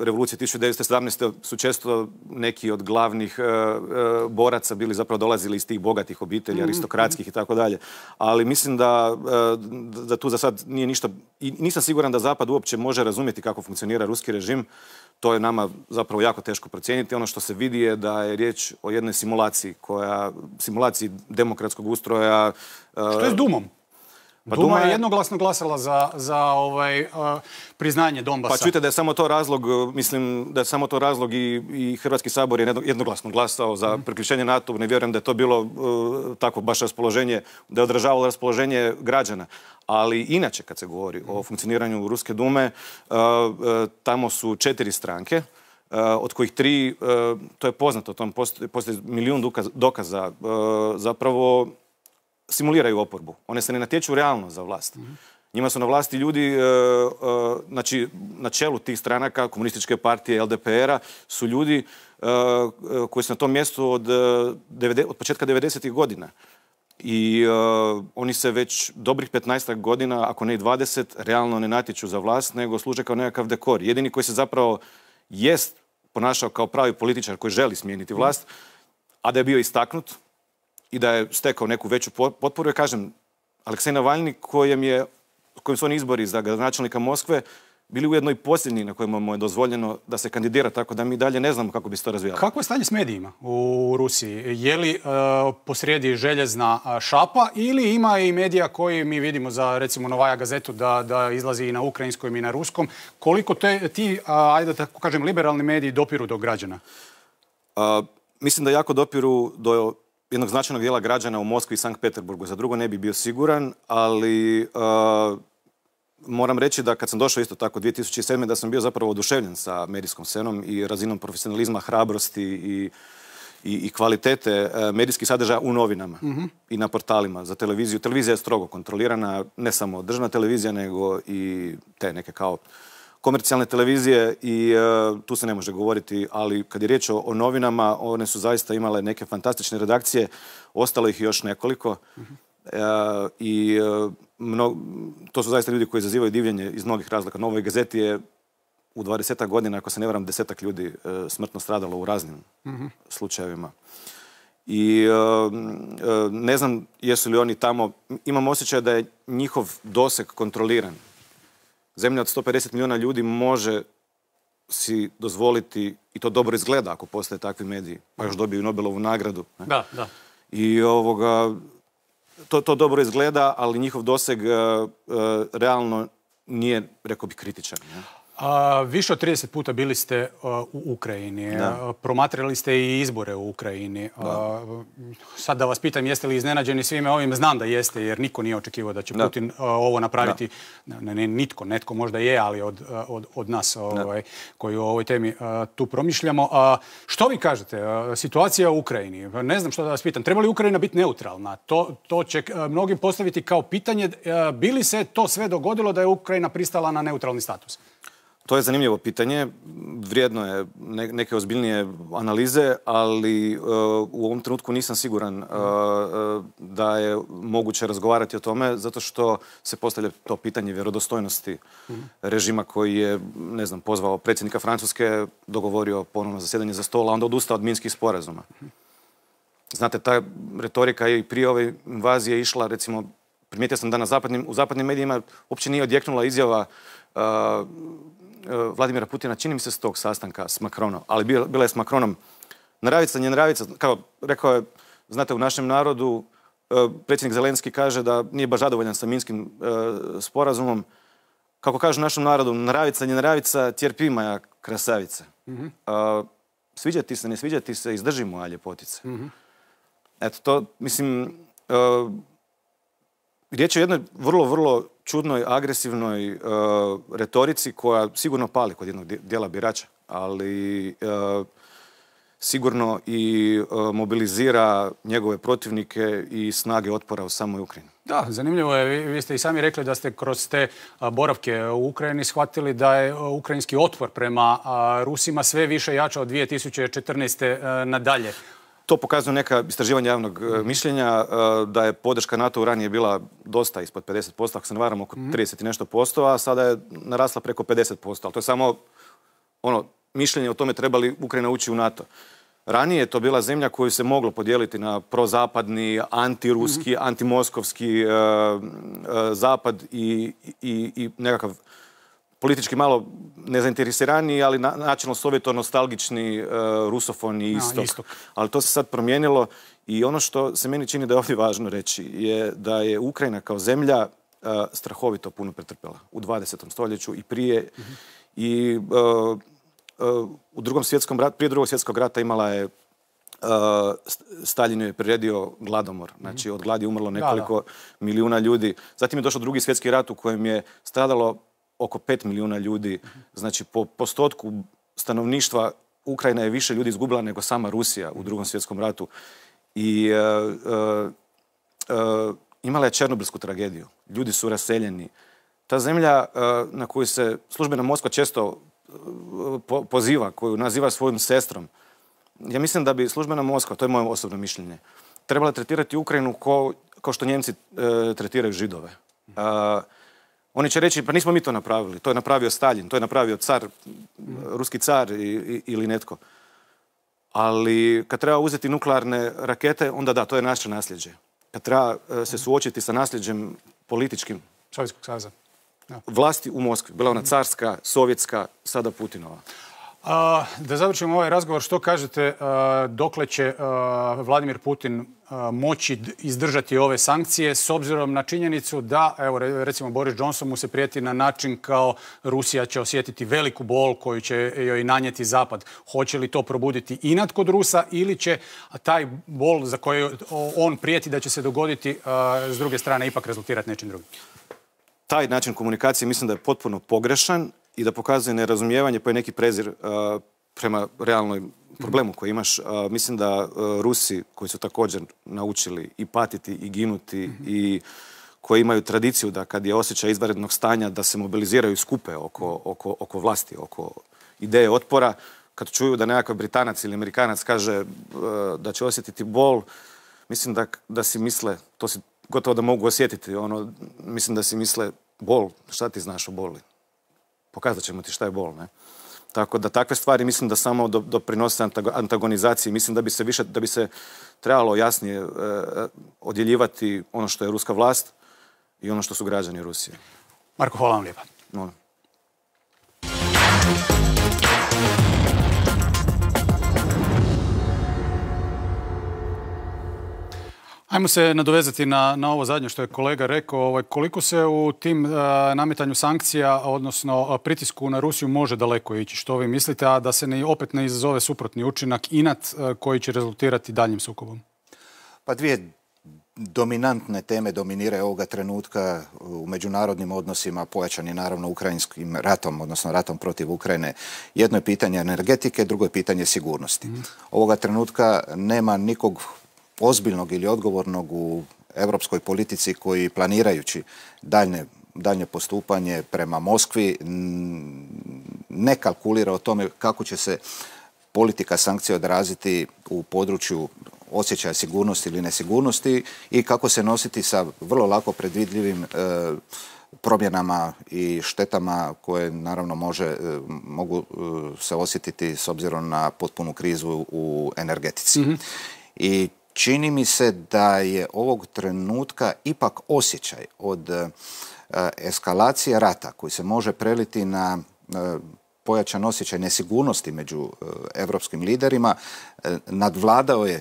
revolucije 1917. su često neki od glavnih e, e, boraca bili zapravo dolazili iz tih bogatih obitelji, mm-hmm. aristokratskih i tako dalje. Ali mislim e, da, tu za sad nije ništa, i nisam siguran da Zapad uopće može razumjeti kako funkcionira ruski režim. To je nama zapravo jako teško procijeniti. Ono što se vidi je da je riječ o jednoj simulaciji koja, simulaciji demokratskog ustroja. što je s Dumom? Pa Duma, je jednoglasno glasala za, za ovaj, uh, priznanje Donbasa. Pa čujte da je samo to razlog, uh, mislim da je samo to razlog i, i Hrvatski sabor je jednoglasno glasao za mhm. priključenje NATO. Ne vjerujem da je to bilo uh, tako baš raspoloženje, da je održavalo raspoloženje građana. Ali inače kad se govori o mhm. funkcioniranju Ruske dume, uh, tamo su četiri stranke od kojih tri, to je poznato, tom postoji milijun dokaza, zapravo simuliraju oporbu. One se ne natječu realno za vlast. Njima su na vlasti ljudi, e, e, znači na čelu tih stranaka, komunističke partije, LDPR-a, su ljudi e, koji su na tom mjestu od, od početka 90. godina. I oni se već dobrih 15 godina, ako ne i 20, realno ne natječu za vlast, nego služe kao nekakav dekor. Jedini koji se zapravo jest ponašao kao pravi političar koji želi smijeniti vlast, a da je bio istaknut, i da je stekao neku veću potporu. Ja kažem, Aleksej Navalni kojem, je, kojem su oni izbori za gradonačelnika Moskve bili ujedno i posljednji na kojima mu je dozvoljeno da se kandidira, tako da mi dalje ne znamo kako bi se to razvijalo. Kako je stanje s medijima u Rusiji? Je li e, posrijedi željezna šapa ili ima i medija koji mi vidimo za recimo Novaja gazetu da, da izlazi i na ukrajinskom i na ruskom? Koliko ti, ajde da tako kažem, liberalni mediji dopiru do građana? mislim da jako dopiru do jednog značajnog dijela građana u Moskvi i Sankt Peterburgu. Za drugo ne bi bio siguran, ali eh, moram reći da kad sam došao isto tako 2007. da sam bio zapravo oduševljen sa medijskom scenom i razinom profesionalizma, hrabrosti i, i, kvalitete eh, medijskih sadržaja u novinama mhm. i na portalima za televiziju. Televizija je strogo kontrolirana, ne samo državna televizija, nego i te neke kao komercijalne televizije i e, tu se ne može govoriti, ali kad je riječ o, novinama, one su zaista imale neke fantastične redakcije, ostalo ih još nekoliko e, i e, to su zaista ljudi koji izazivaju divljenje iz mnogih razloga. Novoj gazeti je u 20 godina, ako se ne varam, desetak ljudi smrtno stradalo u raznim mhm. slučajevima. I ne znam jesu li oni tamo, imam osjećaj da je njihov doseg kontroliran zemlja od 150 milijuna ljudi može si dozvoliti, i to dobro izgleda ako postoje takvi mediji, pa još dobiju Nobelovu nagradu. Da, da. I ovoga, to, dobro izgleda, ali njihov doseg eh, eh, realno nije, rekao bih, kritičan više od 30 puta bili ste u Ukrajini. Promatrali ste i izbore u Ukrajini. sad da vas pitam jeste li iznenađeni svime ovim, znam da jeste jer niko nije očekivao da će Putin ovo napraviti. nitko, netko možda je, ali od, nas ovaj, koji o ovoj temi tu promišljamo. Što vi kažete? Situacija u Ukrajini. Ne znam što da vas pitam. Treba li Ukrajina biti neutralna? To, to će mnogim postaviti kao pitanje. Bili se to sve dogodilo da je Ukrajina pristala na neutralni status? To je zanimljivo pitanje, vrijedno je neke ozbiljnije analize, ali e, u ovom trenutku nisam siguran e, e, da je moguće razgovarati o tome, zato što se postavlja to pitanje vjerodostojnosti mhm. režima koji je, ne znam, pozvao predsjednika Francuske, dogovorio ponovno zasjedanje za stol, a onda odustao od minskih sporazuma. Mhm. Znate, ta retorika je i prije ove invazije išla, recimo, primijetio sam da na zapadnim, u zapadnim medijima uopće nije odjeknula izjava E, Vladimira Putina, čini mi se s tog sastanka s Makronom. ali bila je s Makronom naravica, nje naravica, kao rekao je, znate, u našem narodu e, predsjednik Zelenski kaže da nije baš zadovoljan sa Minskim e, sporazumom. Kako u našem narodu, naravica, nje naravica, tjerpi krasavice. Mhm. sviđa ti se, ne sviđa ti se, izdržimo a ljepotice. Mhm. Eto, to, mislim, riječ je o jednoj vrlo, vrlo čudnoj, agresivnoj e, retorici koja sigurno pali kod jednog dijela birača, ali e, sigurno i e, mobilizira njegove protivnike i snage otpora u samoj Ukrajini. Da, zanimljivo je. Vi ste i sami rekli da ste kroz te boravke u Ukrajini shvatili da je ukrajinski otpor prema Rusima sve više jača od 2014. nadalje. To pokazuju neka istraživanja javnog e, mhm. mišljenja e, da je podrška NATO-u ranije bila dosta ispod 50%, ako se ne varam oko 30 mhm. i nešto posto, a sada je narasla preko 50%. Ali to je samo ono, mišljenje o tome treba li Ukrajina ući u NATO. Ranije je to bila zemlja koju se moglo podijeliti na prozapadni, antiruski, mhm. antimoskovski e, zapad i nekakav politički malo nezainteresirani, ali na, načelno sovjeto nostalgični e, rusofon i istok. Ali to se sad promijenilo i ono što se meni čini da je ovdje važno reći je da je Ukrajina kao zemlja e, strahovito puno pretrpjela u 20. stoljeću i prije. Mhm. I e, u drugom svjetskom ratu, prije drugog svjetskog rata imala je Stalin je priredio gladomor. Mhm. Znači, od gladi umrlo nekoliko milijuna ljudi. Zatim je došao drugi svjetski rat u kojem je stradalo oko 5 milijuna ljudi. Znači po postotku stanovništva Ukrajina je više ljudi izgubila nego sama Rusija u drugom svjetskom ratu. I e, e, e, imala je Černobilsku tragediju. Ljudi su raseljeni. Ta zemlja na koju se službena Moskva često poziva, koju naziva svojom sestrom, ja mislim da bi službena Moskva, to je moje osobno mišljenje, trebala tretirati Ukrajinu kao što Njemci tretiraju Židove. Oni će reći, pa nismo mi to napravili, to je napravio Stalin, to je napravio car, ruski car ili netko. Ali kad treba uzeti nuklearne rakete, onda da, to je naše nasljeđe. Kad treba e, se mhm. suočiti sa nasljeđem političkim... Sovjetskog saveza. Vlasti u Moskvi, bila ona carska, sovjetska, sada Putinova da završimo ovaj razgovor, što kažete dokle će Vladimir Putin moći izdržati ove sankcije s obzirom na činjenicu da, evo recimo Boris Johnson mu se prijeti na način kao Rusija će osjetiti veliku bol koju će joj nanijeti Zapad. Hoće li to probuditi inat kod Rusa ili će taj bol za koji on prijeti da će se dogoditi s druge strane ipak rezultirati nečim drugim? Taj način komunikacije mislim da je potpuno pogrešan i da pokazuje nerazumijevanje pa je neki prezir uh, prema realnoj problemu koji imaš. Uh, mislim da uh, Rusi koji su također naučili i patiti i ginuti i koji imaju tradiciju da kad je osjećaj izvanrednog stanja da se mobiliziraju skupe oko, vlasti, oko ideje otpora, kad čuju da nekakav Britanac ili Amerikanac kaže da će osjetiti bol, mislim da, si misle, to si gotovo da mogu osjetiti, ono, mislim da si misle bol, šta ti znaš o boli? pokazat ćemo ti šta je bol, ne? Tako da takve stvari mislim da samo doprinose antagonizaciji. Mislim da bi se više, da bi se trebalo jasnije e, odjeljivati ono što je ruska vlast i ono što su građani Rusije. Marko, hvala vam lijepa. Molim. Ajmo se nadovezati na, na ovo zadnje što je kolega rekao. Ovaj, koliko se u tim eh, nametanju sankcija, odnosno eh, pritisku na Rusiju, može daleko ići? Što vi mislite, a da se ne, opet ne izazove suprotni učinak inat eh, koji će rezultirati daljim sukobom? Pa dvije dominantne teme dominiraju ovoga trenutka u međunarodnim odnosima, pojačan je naravno ukrajinskim ratom, odnosno ratom protiv Ukrajine. Jedno je pitanje energetike, drugo je pitanje sigurnosti. Mhm. Ovoga trenutka nema nikog ozbiljnog ili odgovornog u europskoj politici koji planirajući daljne daljnje postupanje prema Moskvi ne kalkulira o tome kako će se politika sankcije odraziti u području osjećaja sigurnosti ili nesigurnosti i kako se nositi sa vrlo lako predvidljivim e, promjenama i štetama koje naravno može, e, mogu e, se osjetiti s obzirom na potpunu krizu u energetici. Mhm. I čini mi se da je ovog trenutka ipak osjećaj od e, eskalacije rata koji se može preliti na e, pojačan osjećaj nesigurnosti među europskim liderima e, nadvladao je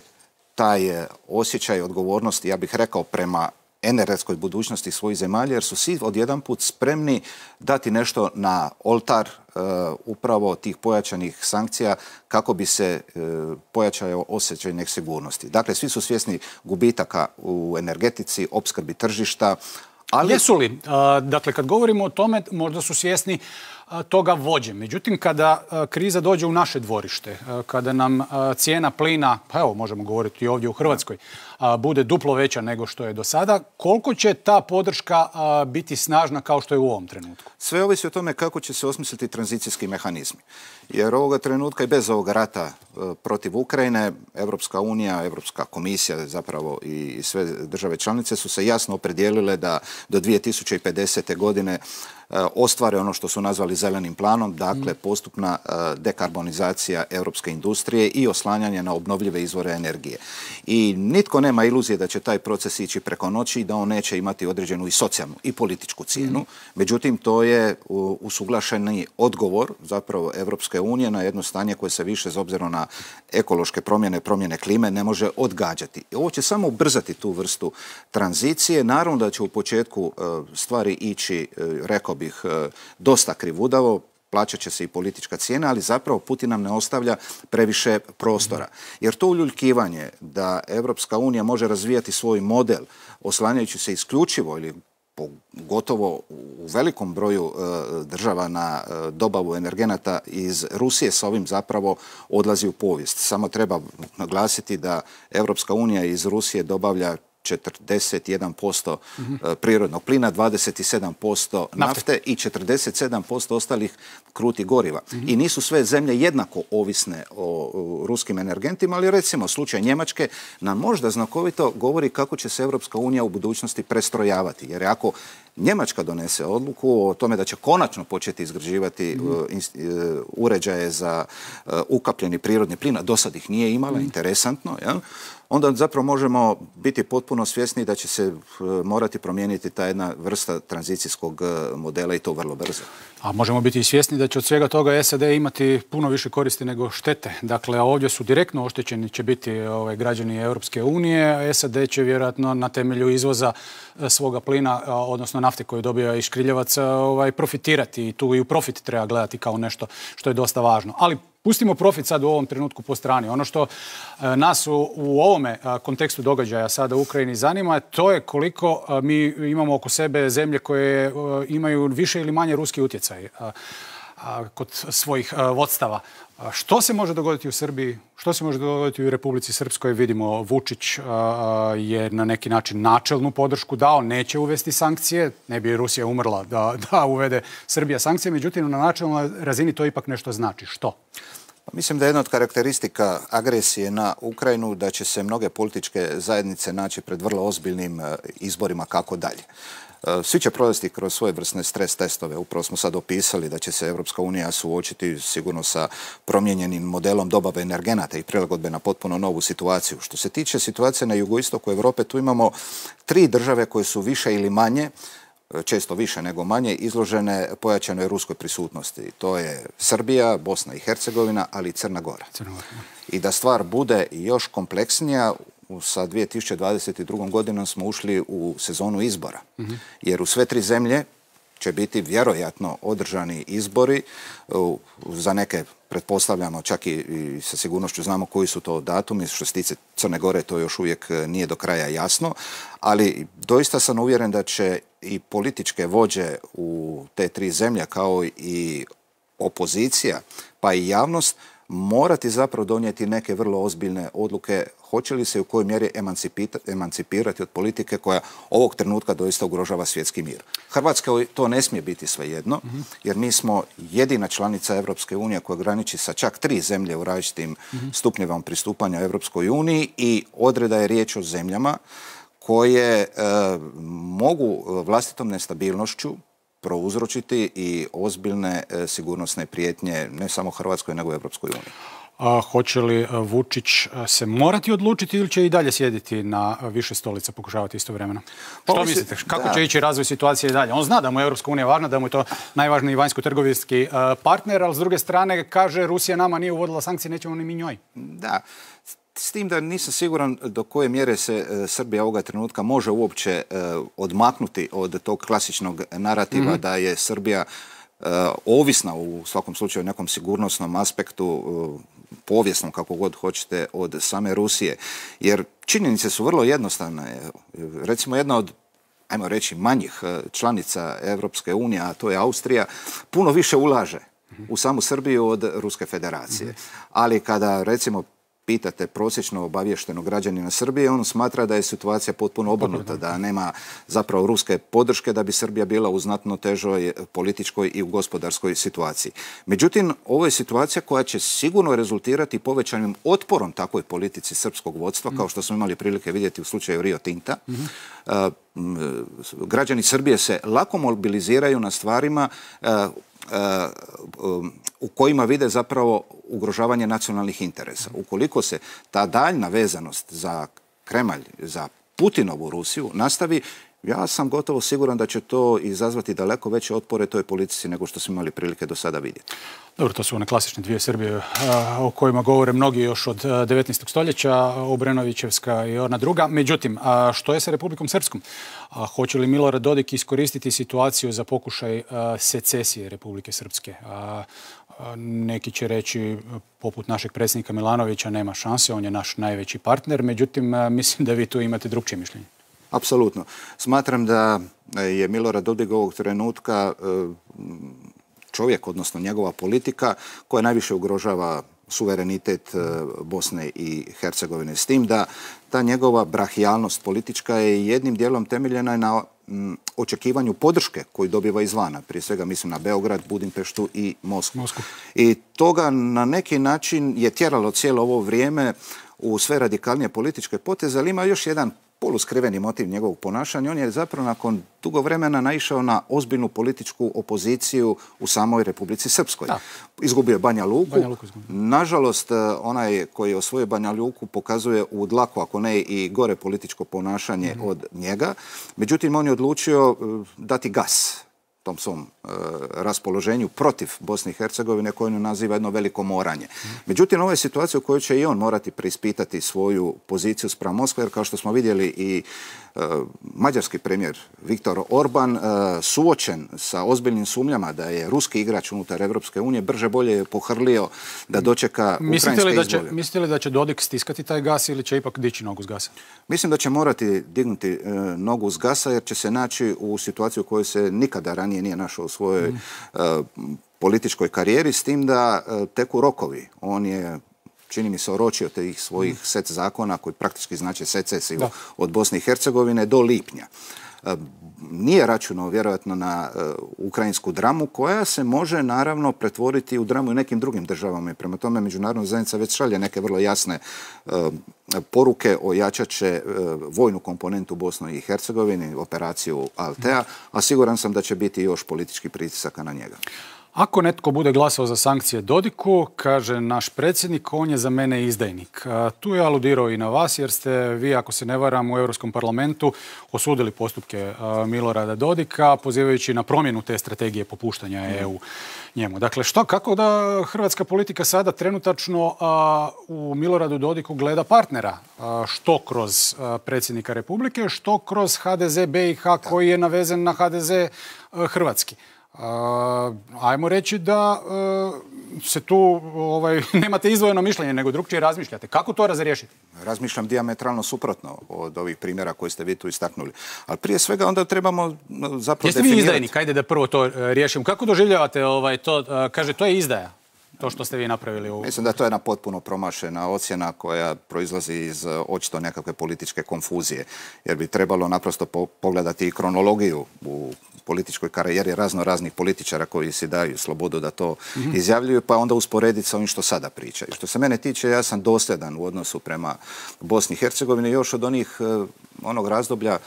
taj osjećaj odgovornosti, ja bih rekao, prema energetskoj budućnosti svojih zemalja jer su svi put spremni dati nešto na oltar e, upravo tih pojačanih sankcija kako bi se pojačalo e, pojačao osjećaj nesigurnosti. Dakle, svi su svjesni gubitaka u energetici, opskrbi tržišta, ali... Jesu li? dakle, kad govorimo o tome, možda su svjesni toga vođe. Međutim, kada kriza dođe u naše dvorište, kada nam cijena plina, pa evo možemo govoriti i ovdje u Hrvatskoj, bude duplo veća nego što je do sada, koliko će ta podrška biti snažna kao što je u ovom trenutku? Sve ovisi o tome kako će se osmisliti tranzicijski mehanizmi. Jer ovoga trenutka i bez ovog rata e, protiv Ukrajine, Europska unija, Europska komisija zapravo i sve države članice su se jasno opredijelile da do 2050. godine E, ostvare ono što su nazvali zelenim planom, dakle mm. postupna e, dekarbonizacija europske industrije i oslanjanje na obnovljive izvore energije. I nitko nema iluzije da će taj proces ići preko noći i da on neće imati određenu i socijalnu i političku cijenu. Mm. Međutim, to je usuglašeni odgovor zapravo Europske unije na jedno stanje koje se više, s obzirom na ekološke promjene, promjene klime, ne može odgađati. ovo će samo ubrzati tu vrstu tranzicije. Naravno da će u početku e, stvari ići, rekao bih, e, dosta krivudavo, plaćat će se i politička cijena, ali zapravo Putin nam ne ostavlja previše prostora. Jer to uljuljkivanje da Europska unija može razvijati svoj model oslanjajući se isključivo ili gotovo u velikom broju e, država na e, dobavu energenata iz Rusije s ovim zapravo odlazi u povijest. Samo treba naglasiti da Europska unija iz Rusije dobavlja 41% prirodnog plina, 27% nafte i 47% ostalih kruti goriva. I nisu sve zemlje jednako ovisne o ruskim energentima, ali recimo slučaj Njemačke nam možda znakovito govori kako će se Europska unija u budućnosti prestrojavati. Jer ako Njemačka donese odluku o tome da će konačno početi izgrađivati mhm. e, e, uređaje za e, ukapljeni prirodni plin, do sad ih nije imala, mhm. interesantno, jel? onda zapravo možemo biti potpuno svjesni da će se e, morati promijeniti ta jedna vrsta tranzicijskog e, modela i to vrlo brzo. A možemo biti svjesni da će od svega toga SAD e imati puno više koristi nego štete. Dakle, ovdje su direktno oštećeni će biti ovaj, građani Europske unije. SAD e će vjerojatno na temelju izvoza e, svoga plina, odnosno nafte koju dobija iz škriljevaca, ovaj, profitirati. I tu i u profit treba gledati kao nešto što je dosta važno. Ali Pustimo profit sad u ovom trenutku po strani. Ono što nas u, u ovome kontekstu događaja sada u Ukrajini zanima, to je koliko mi imamo oko sebe zemlje koje imaju više ili manje ruski utjecaj kod svojih vodstava. Što se može dogoditi u Srbiji, što se može dogoditi u Republici Srpskoj, vidimo Vučić je na neki način načelnu podršku dao, neće uvesti sankcije, ne bi Rusija umrla da, da uvede Srbija sankcije, međutim na načelnoj razini to ipak nešto znači. Što? Pa mislim da je jedna od karakteristika agresije na Ukrajinu da će se mnoge političke zajednice naći pred vrlo ozbiljnim e, izborima kako dalje. E, svi će prolaziti kroz svoje vrsne stres testove. Upravo smo sad opisali da će se Europska unija suočiti sigurno sa promijenjenim modelom dobave energenata i prilagodbe na potpuno novu situaciju. Što se tiče situacije na jugoistoku Europe, tu imamo tri države koje su više ili manje e, često više nego manje, izložene pojačanoj ruskoj prisutnosti. To je Srbija, Bosna i Hercegovina, ali i Crna Gora. I da stvar bude još kompleksnija, sa 2022. godinom smo ušli u sezonu izbora. Jer u sve tri zemlje će biti vjerojatno održani izbori za neke pretpostavljamo čak i, i sa sigurnošću znamo koji su to datumi što se tiče Crne Gore to još uvijek e, nije do kraja jasno ali doista sam uvjeren da će i političke vođe u te tri zemlje kao i opozicija pa i javnost morati zapravo donijeti neke vrlo ozbiljne odluke hoće li se u kojoj mjeri emancipirati od politike koja ovog trenutka doista ugrožava svjetski mir. Hrvatska to ne smije biti svejedno, mhm. jer mi smo jedina članica Europske unije koja graniči sa čak tri zemlje u različitim mhm. stupnjevom pristupanja Europskoj uniji i odreda je riječ o zemljama koje e, mogu vlastitom nestabilnošću prouzročiti i ozbiljne e, sigurnosne prijetnje ne samo Hrvatskoj nego i Europskoj uniji. A, hoće li e, Vučić e, se morati odlučiti ili će i dalje sjediti na više stolica pokušavati istovremeno? Pa, Što mislite? Kako će ići razvoj situacije i dalje? On zna da mu je Europska unija važna, da mu je to najvažniji vanjsko-trgovinski partner, ali s druge strane kaže Rusija nama nije uvodila sankcije, nećemo ni mi njoj. Da, s tim da nisam siguran do koje mjere se e, Srbija ovoga trenutka može uopće e, odmaknuti od tog klasičnog narativa mhm. da je Srbija e, ovisna u svakom slučaju u nekom sigurnosnom aspektu povijesnom kako god hoćete od same Rusije. Jer činjenice su vrlo jednostavne. Recimo jedna od ajmo reći manjih članica Europske unije, a to je Austrija, puno više ulaže u samu Srbiju od Ruske federacije. Mhm. Ali kada recimo pitate prosječno obavještenog građanina Srbije, on smatra da je situacija potpuno obrnuta, da nema zapravo ruske podrške da bi Srbija bila u znatno težoj e, političkoj i u gospodarskoj situaciji. Međutim, ovo je situacija koja će sigurno rezultirati povećanim otporom takvoj politici srpskog vodstva, kao što smo imali prilike vidjeti u slučaju Rio Tinta. Mhm. E, e, građani Srbije se lako mobiliziraju na stvarima Eh, u kojima vide zapravo ugrožavanje nacionalnih interesa. Ukoliko se ta daljna vezanost za Kremalj, za Putinovu Rusiju nastavi, ja sam gotovo siguran da će to izazvati daleko veće otpore toj politici nego što smo imali prilike do sada vidjeti. Dobro, to su one klasične dvije Srbije eh, o kojima govore mnogi još od 19. Eh, stoljeća, eh, Obrenovićevska i ona druga. Međutim, što je sa Republikom Srpskom? Hoće li Milorad Dodik iskoristiti situaciju za pokušaj secesije Republike Srpske? Neki će reći, poput našeg predsjednika Milanovića, nema šanse, on je naš najveći partner. Međutim, mislim da vi tu imate drugčije mišljenje. Apsolutno. Smatram da e, je Milorad Dodig ovog trenutka e, čovjek, odnosno njegova politika koja najviše ugrožava suverenitet e, Bosne i Hercegovine. S tim da ta njegova brahijalnost politička je jednim dijelom temeljena na očekivanju podrške koju dobiva izvana. Prije svega mislim na Beograd, Budimpeštu i Moskvu. I toga na neki način je tjeralo cijelo ovo vrijeme u sve radikalnije političke poteze, ali ima još jedan poluskriveni motiv njegovog ponašanja. On je zapravo nakon dugo vremena naišao na ozbiljnu političku opoziciju u samoj Republici Srpskoj. Izgubio je Banja Luku. Nažalost, eh, onaj koji je osvojio Banja Luku pokazuje u dlaku, ako ne i gore političko ponašanje mhm. od njega. Međutim, on je odlučio eh, dati gas tom svom e, raspoloženju protiv Bosne i Hercegovine koju ono naziva jedno veliko moranje. Međutim, ovo je situacija u kojoj će i on morati preispitati svoju poziciju spram Moskve, jer kao što smo vidjeli i E, mađarski premijer Viktor Orban e, suočen sa ozbiljnim sumnjama da je ruski igrač unutar Evropske unije brže bolje pohrlio da dočeka mislite li da će, mislite li da će Dodik stiskati taj gas ili će ipak dići nogu s gasa? Mislim da će morati dignuti e, nogu s gasa jer će se naći u situaciju u kojoj se nikada ranije nije našao u svojoj mm. političkoj karijeri s tim da teku rokovi. On je čini mi se, oročio tih svojih mm. set zakona koji praktički znače secesiju od Bosne i Hercegovine do lipnja. E, nije računao vjerojatno na e, ukrajinsku dramu koja se može naravno pretvoriti u dramu i nekim drugim državama i prema tome međunarodna zajednica već šalje neke vrlo jasne e, poruke o jačače vojnu komponentu Bosne i Hercegovini, operaciju Altea, mm. a siguran sam da će biti još politički pritisaka na njega. Ako netko bude glasao za sankcije Dodiku, kaže naš predsjednik, on je za mene izdajnik. Tu je aludirao i na vas jer ste vi, ako se ne varam, u Europskom parlamentu osudili postupke Milorada Dodika pozivajući na promjenu te strategije popuštanja EU njemu. Dakle, što, kako da hrvatska politika sada trenutačno u Miloradu Dodiku gleda partnera? Što kroz predsjednika Republike, što kroz HDZ BiH koji je navezen na HDZ Hrvatski. Ajmo reći da e, se tu ovaj, nemate izvojeno mišljenje, nego drugčije razmišljate. Kako to razriješiti? Razmišljam diametralno suprotno od ovih primjera koje ste vi tu istaknuli. Ali prije svega onda trebamo zapravo definirati... Jeste vi izdajnik? Ajde da prvo to e, riješimo. Kako doživljavate ovaj, to? E, kaže, to je izdaja to što ste vi napravili u... Mislim da to je jedna potpuno promašena ocjena koja proizlazi iz e, očito nekakve političke konfuzije. Jer bi trebalo naprosto pogledati i kronologiju u političkoj karijeri razno raznih političara koji si daju slobodu da to mhm. izjavljuju, pa onda usporediti sa onim što sada pričaju. Što se mene tiče, ja sam dosljedan u odnosu prema Bosni i Hercegovini još od onih e, onog razdoblja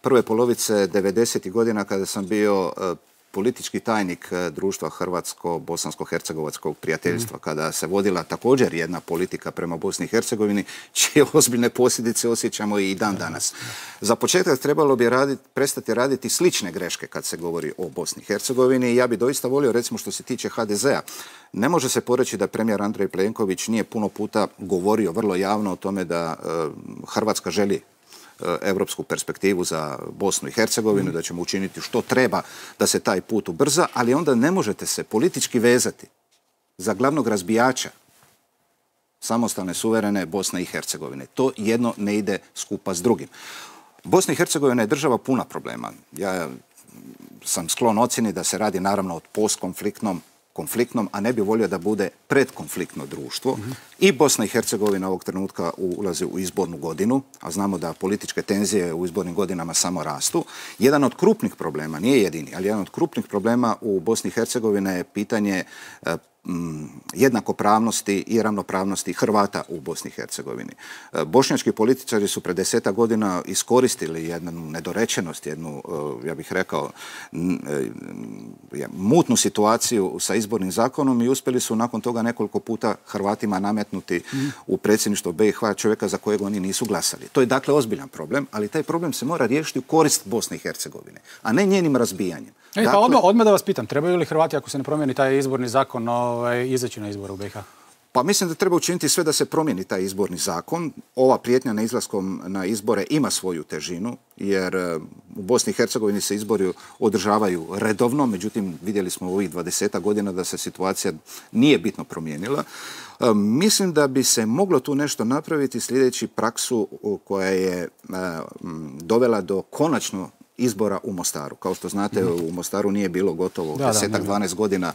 prve polovice 90. godina kada sam bio e, politički tajnik eh, društva hrvatsko bosansko hercegovatskog prijateljstva, mhm. kada se vodila također jedna politika prema Bosni i Hercegovini, čije ozbiljne posljedice osjećamo i dan danas. Za početak trebalo bi prestati raditi slične greške kad se govori o Bosni i Hercegovini. Ja bi doista volio, recimo što se tiče HDZ-a, ne može se poreći da premijer Andrej Plenković nije puno puta govorio vrlo javno o tome da eh, Hrvatska želi europsku perspektivu za Bosnu i Hercegovinu, mm. da ćemo učiniti što treba da se taj put ubrza, ali onda ne možete se politički vezati za glavnog razbijača samostalne suverene Bosne i Hercegovine. To jedno ne ide skupa s drugim. Bosna i Hercegovina je država puna problema. Ja sam sklon ocjeni da se radi naravno o postkonfliktnom konfliktnom, a ne bi volio da bude predkonfliktno društvo. I Bosna i Hercegovina ovog trenutka ulazi u izbornu godinu, a znamo da političke tenzije u izbornim godinama samo rastu. Jedan od krupnih problema, nije jedini, ali jedan od krupnih problema u Bosni i Hercegovine je pitanje e, Mm, jednakopravnosti i ravnopravnosti Hrvata u Bosni i Hercegovini. E, bošnjački političari su pred deseta godina iskoristili jednu nedorečenost, jednu, e, ja bih rekao, e, mutnu situaciju sa izbornim zakonom i uspjeli su nakon toga nekoliko puta Hrvatima nametnuti u predsjedništvo BiH čovjeka za kojeg oni nisu glasali. To je dakle ozbiljan problem, ali taj problem se mora riješiti u korist Bosne i Hercegovine, a ne njenim razbijanjem. E, pa dakle- odmah, da vas pitam, trebaju li Hrvati ako se ne promijeni taj izborni zakon ovaj, izaći na izbor u BiH? Pa mislim da treba učiniti sve da se promijeni taj izborni zakon. Ova prijetnja na izlaskom na izbore ima svoju težinu, jer e, u Bosni i Hercegovini se izbori održavaju redovno, međutim vidjeli smo u ovih 20 godina da se situacija nije bitno promijenila. E, mislim da bi se moglo tu nešto napraviti sljedeći praksu koja je e, dovela do konačno izbora u Mostaru. Kao što znate, mhm. u Mostaru nije bilo gotovo da, 12 godina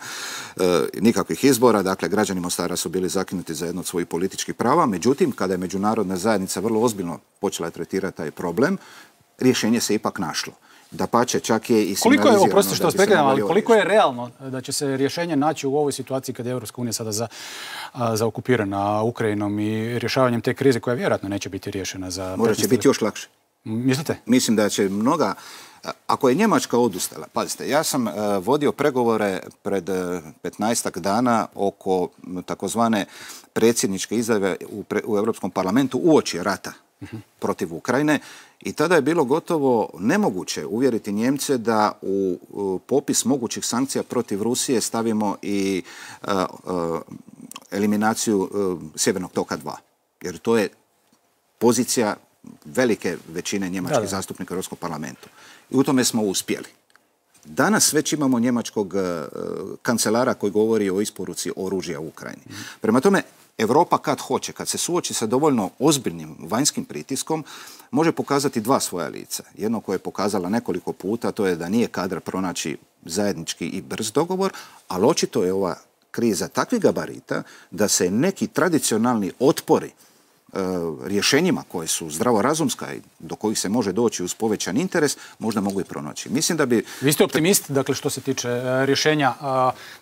e, nikakvih izbora. Dakle, građani Mostara su bili zakinuti za jedno od svojih političkih prava. Međutim, kada je međunarodna zajednica vrlo ozbiljno počela tretirati taj problem, rješenje se ipak našlo. Da pače, čak je i Koliko je, ali koliko je realno da će se rješenje naći u ovoj situaciji kada je Europska unija sada zaokupirana Ukrajinom i rješavanjem te krize koja vjerojatno neće biti rješena za... Možda će biti još lakše. Mislite? Mislim da će mnoga ako je Njemačka odustala, pazite, ja sam e, vodio pregovore pred 15 e, dana oko takozvane predsjedničke izjave u, Europskom parlamentu uoči rata protiv Ukrajine i tada je bilo gotovo nemoguće uvjeriti Njemce da u popis mogućih sankcija protiv Rusije stavimo i e, eliminaciju Sjevernog toka 2. Jer to je pozicija velike većine njemačkih zastupnika u Europskom parlamentu. I u tome smo uspjeli. Danas već imamo njemačkog e, kancelara koji govori o isporuci oružja u Ukrajini. Mhm. Prema tome, Europa kad hoće, kad se suoči sa dovoljno ozbiljnim vanjskim pritiskom, može pokazati dva svoja lica. Jedno koje je pokazala nekoliko puta, to je da nije kadra pronaći zajednički i brz dogovor, ali očito je ova kriza takvih gabarita da se neki tradicionalni otpori E, rješenjima koje su zdravorazumska i do kojih se može doći uz povećan interes, možda mogu i pronaći. Mislim da bi... Vi ste optimist, dakle, što se tiče e, rješenja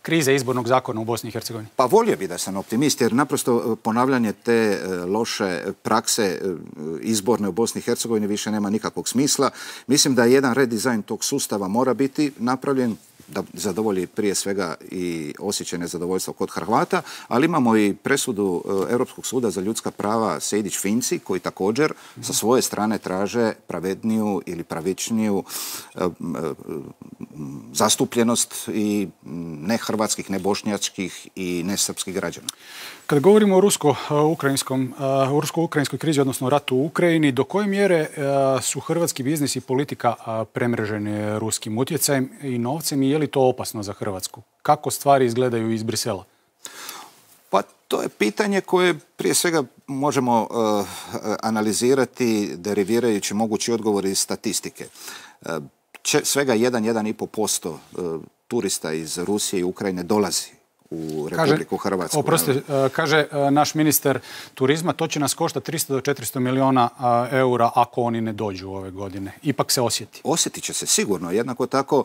krize izbornog zakona u Bosni Pa volio bi da sam optimist, jer naprosto e, ponavljanje te loše prakse izborne u Bosni više nema nikakvog smisla. Mislim da jedan redizajn tog sustava mora biti napravljen da zadovolji prije svega i osjećaj nezadovoljstva kod Hrvata, ali imamo i presudu e, Europskog suda za ljudska prava Sejdić Finci, koji također sa svoje strane traže pravedniju ili pravičniju e, zastupljenost i ne hrvatskih, ne bošnjačkih i ne srpskih građana. Kada govorimo o rusko-ukrajinskom, eh, ukrajinskoj krizi, odnosno ratu u Ukrajini, do koje mjere eh, su hrvatski biznis i politika eh, premreženi ruskim utjecajem i novcem i je li to opasno za Hrvatsku? Kako stvari izgledaju iz Brisela? Pa to je pitanje koje prije svega možemo analizirati derivirajući mogući odgovor iz statistike. Uh, svega 1-1,5% turista iz Rusije i Ukrajine dolazi u Republiku kaže, Hrvatsku. Oprosti, e, kaže e, naš minister turizma, to će nas košta 300 do 400 miliona e, eura ako oni ne dođu ove godine. Ipak se osjeti. Osjetit će se sigurno. Jednako tako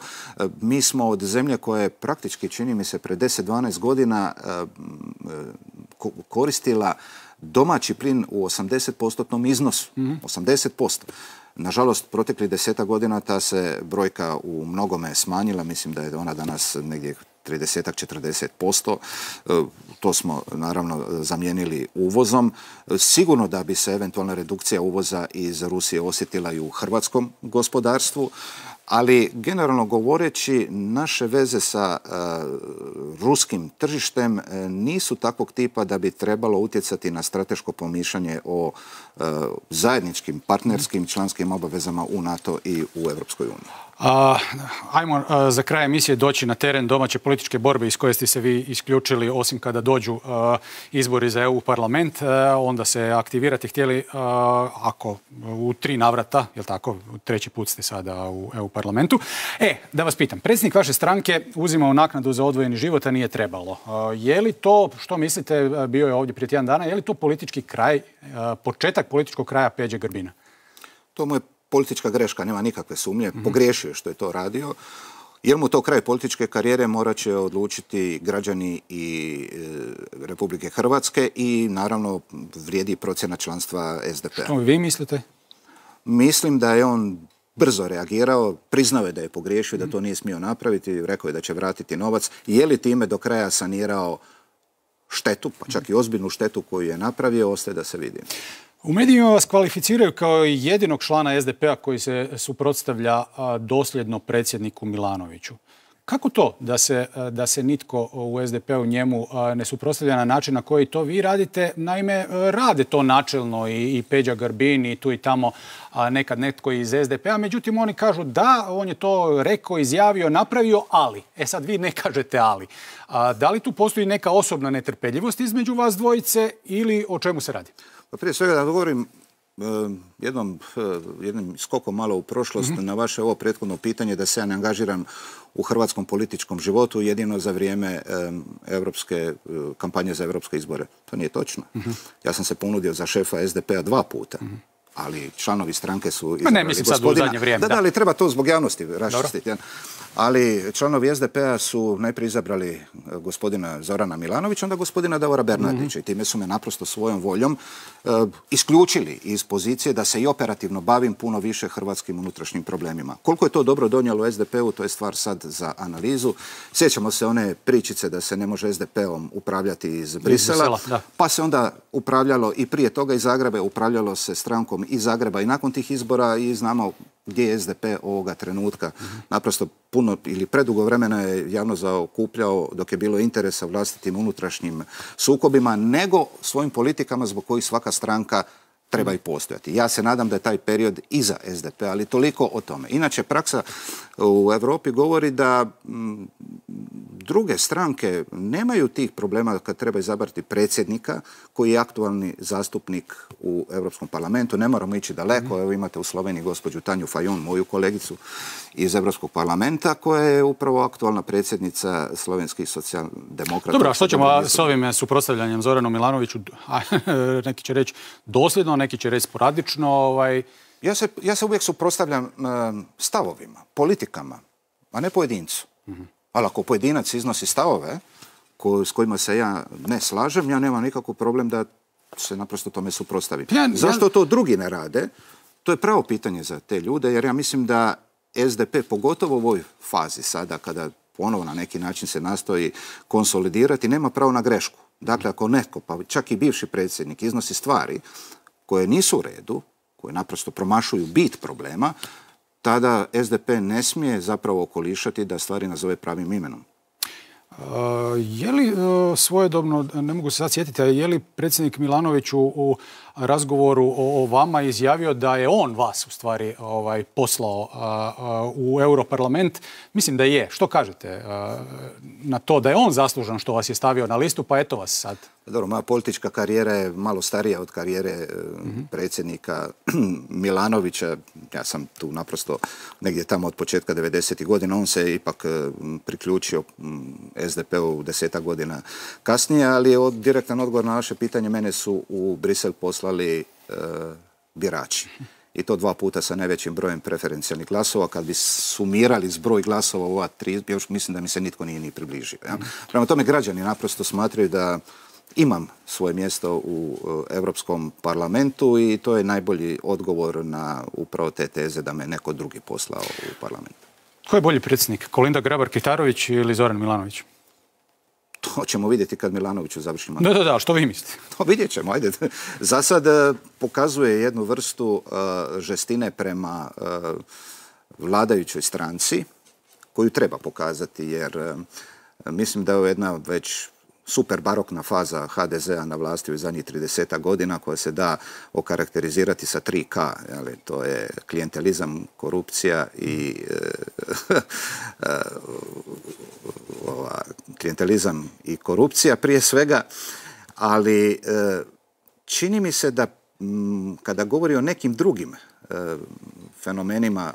mi smo od zemlje koja je praktički čini mi se pre 10-12 godina koristila domaći plin u 80% iznosu. 80%. Mhm. Nažalost, proteklih deseta godina ta se brojka u mnogome smanjila. Mislim da je ona danas negdje 30-40%. E, to smo naravno zamijenili uvozom. E, sigurno da bi se eventualna redukcija uvoza iz Rusije osjetila i u hrvatskom gospodarstvu, ali generalno govoreći naše veze sa e, ruskim tržištem nisu takvog tipa da bi trebalo utjecati na strateško pomišljanje o zajedničkim partnerskim članskim obavezama u NATO i u EU. uniji. Ajmo e, za kraj emisije doći na teren domaće političke borbe iz koje ste se vi isključili osim kada dođu e, izbori za EU parlament. E, onda se aktivirati htjeli ako u tri navrata, jel tako, treći put ste sada u EU parlamentu. E, da vas pitam, predsjednik vaše stranke uzima u naknadu za odvojeni život, a nije trebalo. Je li to, što mislite, bio je ovdje prije tjedan dana, je li to politički kraj, početak političkog kraja Peđe Grbina? To mu je politička greška, nema nikakve sumnje, mm pogriješio je što je to radio, jer mu to kraj političke karijere morat će odlučiti građani i e, Republike Hrvatske i naravno vrijedi procjena članstva sdp p-a. Što vi mislite? Mislim da je on brzo reagirao, priznao je da je pogriješio, da mhm. to nije smio napraviti, rekao je da će vratiti novac. Je li time do kraja sanirao štetu, pa čak i ozbiljnu štetu koju je napravio, ostaje da se vidi. U medijima vas kvalificiraju kao jedinog člana SDP-a koji se suprotstavlja dosljedno predsjedniku Milanoviću. Kako to da se, da se nitko u SDP-u njemu ne suprotstavlja na način na koji to vi radite? Naime, rade to načelno i, Peđa Grbin i tu i tamo nekad netko iz SDP-a. Međutim, oni kažu da, on je to rekao, izjavio, napravio, ali. E sad vi ne kažete ali. A, da li tu postoji neka osobna netrpeljivost između vas dvojice ili o čemu se radi? Pa prije svega da govorim e, jednom, e, jednim skokom malo u prošlost mhm. na vaše ovo prethodno pitanje da se ja ne angažiram u hrvatskom političkom životu jedino za vrijeme europske e, kampanje za europske izbore. To nije točno. Mhm. Ja sam se ponudio za šefa SDP-a dva puta. Mhm ali članovi stranke su... i ne, mislim sad u zadnje vrijeme. Da, da, ali treba to zbog javnosti raščistiti. Ali članovi SDP-a su najprije izabrali e, gospodina Zorana Milanovića, onda gospodina Davora Bernardića mhm. i time su me naprosto svojom voljom e, isključili iz pozicije da se i operativno bavim puno više hrvatskim unutrašnjim problemima. Koliko je to dobro donijelo SDP-u, to je stvar sad za analizu. Sjećamo se one pričice da se ne može SDP-om upravljati iz Brisela, pa se onda upravljalo i prije toga iz Zagrebe, upravljalo se strankom iz Zagreba i nakon tih izbora i znamo gdje je SDP ovoga trenutka. Naprosto puno ili predugo vremena je javno zaokupljao dok je bilo interesa vlastitim unutrašnjim sukobima, nego svojim politikama zbog kojih svaka stranka treba i postojati. Ja se nadam da je taj period iza SDP, ali toliko o tome. Inače, praksa u Europi govori da mm, druge stranke nemaju tih problema kad treba izabrati predsjednika koji je aktualni zastupnik u Europskom parlamentu. Ne moramo ići daleko. Evo imate u Sloveniji gospođu Tanju Fajon, moju kolegicu iz Europskog parlamenta koja je upravo aktualna predsjednica slovenskih socijaldemokrata. Dobro, a što ćemo s ovim eh, suprotstavljanjem Zoranu Milanoviću, neki će reći dosljedno, neki će reći sporadično, ovaj... Ja se, uvijek suprotstavljam eh, stavovima, politikama, a ne pojedincu. Mhm. Ali ako pojedinac iznosi stavove s kojima se ja ne slažem, ja nemam nikakav problem da se naprosto tome suprotstavim. Zašto to drugi ne rade? To je pravo pitanje za te ljude, jer ja mislim da SDP, pogotovo u ovoj fazi sada kada ponovo na neki način se nastoji konsolidirati, nema pravo na grešku. Dakle, ako netko, pa čak i bivši predsjednik, iznosi stvari koje nisu u redu, koje naprosto promašuju bit problema, tada SDP ne smije zapravo okolišati da stvari nazove pravim imenom. je li e, svojedobno, ne mogu se sad sjetiti, je li predsjednik Milanović u razgovoru o, vama izjavio da je on vas u stvari ovaj, poslao a, a, u Europarlament. Mislim da je. Što kažete na to da je on zaslužan što vas je stavio na listu, pa eto vas sad dobro, moja politička karijera je malo starija od karijere e, mhm. predsjednika Milanovića. Ja sam tu naprosto negdje tamo od početka 90. godina. On se ipak e, priključio mm, SDP-u deseta godina kasnije, ali je od, direktan odgovor na vaše pitanje. Mene su u Brisel poslali e, birači i to dva puta sa najvećim brojem preferencijalnih glasova. Kad bi sumirali zbroj glasova u ova tri, još mislim da mi se nitko nije ni približio. Mhm. Prema tome, građani naprosto smatraju da imam svoje mjesto u e, Europskom parlamentu i to je najbolji odgovor na upravo te teze da me neko drugi poslao u parlament. Tko je bolji predsjednik? Kolinda Grabar-Kitarović ili Zoran Milanović? To ćemo vidjeti kad Milanoviću u završnjima. Da, da, da, što vi mislite? To vidjet ćemo, ajde. Za sad e, pokazuje jednu vrstu e, žestine prema vladajućoj stranci koju treba pokazati jer mislim da je jedna već super barokna faza HDZ-a na vlasti u zadnjih 30 godina koja se da okarakterizirati sa 3K. Jeli? To je klijentelizam, korupcija i mm. eh, eh, klijentelizam i korupcija prije svega, ali eh, čini mi se da mm, kada govori o nekim drugim fenomenima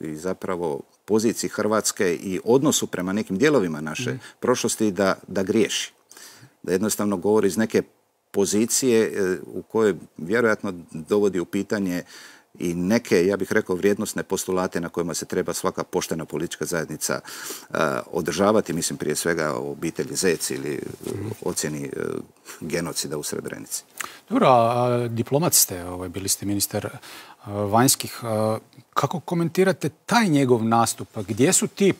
i zapravo poziciji Hrvatske i odnosu prema nekim dijelovima naše mm. prošlosti da, da griješi da jednostavno govori iz neke pozicije e, u kojoj vjerojatno dovodi u pitanje i neke, ja bih rekao, vrijednostne postulate na kojima se treba svaka poštena politička zajednica e, održavati, mislim prije svega o obitelji Zec ili mhm. ocjeni e, genocida u Srebrenici. Dobro, diplomat ovaj, bili ste ministar Eh, vanjskih. Eh, kako komentirate taj njegov nastup? Pa gdje su, ti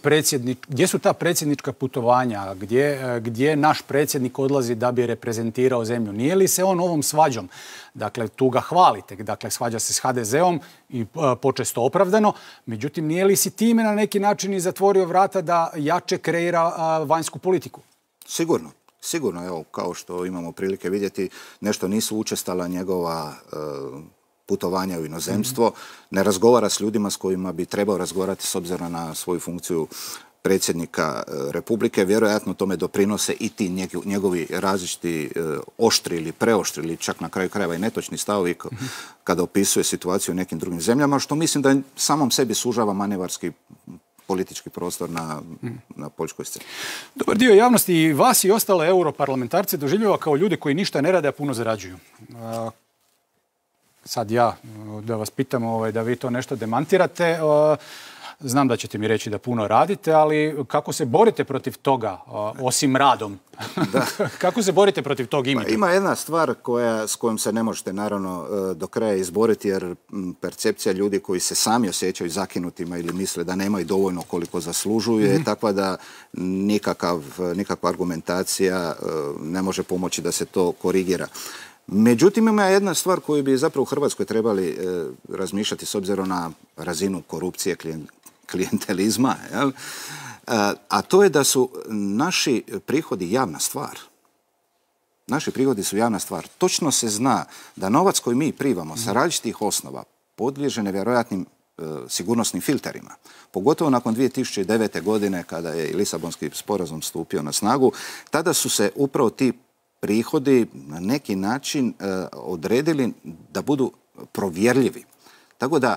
gdje su ta predsjednička putovanja? Gdje, eh, gdje naš predsjednik odlazi da bi reprezentirao zemlju? Nije li se on ovom svađom? Dakle, tu ga hvalite. Dakle, svađa se s HDZ-om i počesto opravdano. Međutim, nije li si time na neki način i zatvorio vrata da jače kreira vanjsku politiku? Sigurno. Sigurno, evo, kao što imamo prilike vidjeti, nešto nisu učestala njegova putovanja u inozemstvo, ne razgovara s ljudima s kojima bi trebao razgovarati s obzirom na svoju funkciju predsjednika e, Republike. Vjerojatno tome doprinose i ti njegovi različiti e, oštri ili preoštri ili čak na kraju krajeva i netočni stavovi kada opisuje situaciju u nekim drugim zemljama, što mislim da samom sebi sužava manevarski politički prostor na, na poljskoj sceni. Dobar dio javnosti i vas i ostale europarlamentarce doživljava kao ljude koji ništa ne rade, a puno zarađuju sad ja da vas pitam ovaj, da vi to nešto demantirate. Znam da ćete mi reći da puno radite, ali kako se borite protiv toga, osim radom? Da. kako se borite protiv tog imidža? Pa ima jedna stvar koja, s kojom se ne možete naravno e, do kraja izboriti, jer percepcija ljudi koji se sami osjećaju zakinutima ili misle da nemaju dovoljno koliko zaslužuju je mhm. takva da nikakav, nikakva argumentacija e, ne može pomoći da se to korigira. Međutim, ima jedna stvar koju bi zapravo u Hrvatskoj trebali e, razmišljati s obzirom na razinu korupcije, klientelizma, klijentelizma, e, a to je da su naši prihodi javna stvar. Naši prihodi su javna stvar. Točno se zna da novac koji mi privamo sa mhm. različitih osnova podliježe nevjerojatnim e, sigurnosnim filterima. Pogotovo nakon 2009. godine kada je Lisabonski sporazum stupio na snagu, tada su se upravo ti prihodi na neki način e, odredili da budu provjerljivi. Tako da,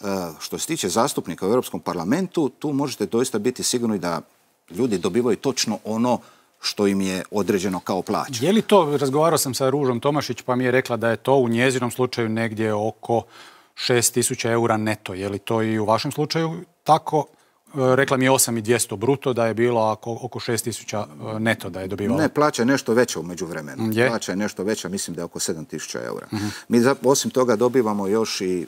e, što se tiče zastupnika u Europskom parlamentu, tu možete doista biti sigurni da ljudi dobivaju točno ono što im je određeno kao plaća. Je li to, razgovarao sam sa Ružom Tomašić pa mi je rekla da je to u njezinom slučaju negdje oko 6000 eura neto. Je li to i u vašem slučaju tako? E, rekla mi je 8200 bruto, da je bilo oko, oko 6000 e, neto da je dobivalo. Ne, plaća je nešto veća u međuvremenu Plaća je nešto veća, mislim da je oko 7000 eura. Mhm. Mi osim toga dobivamo još e,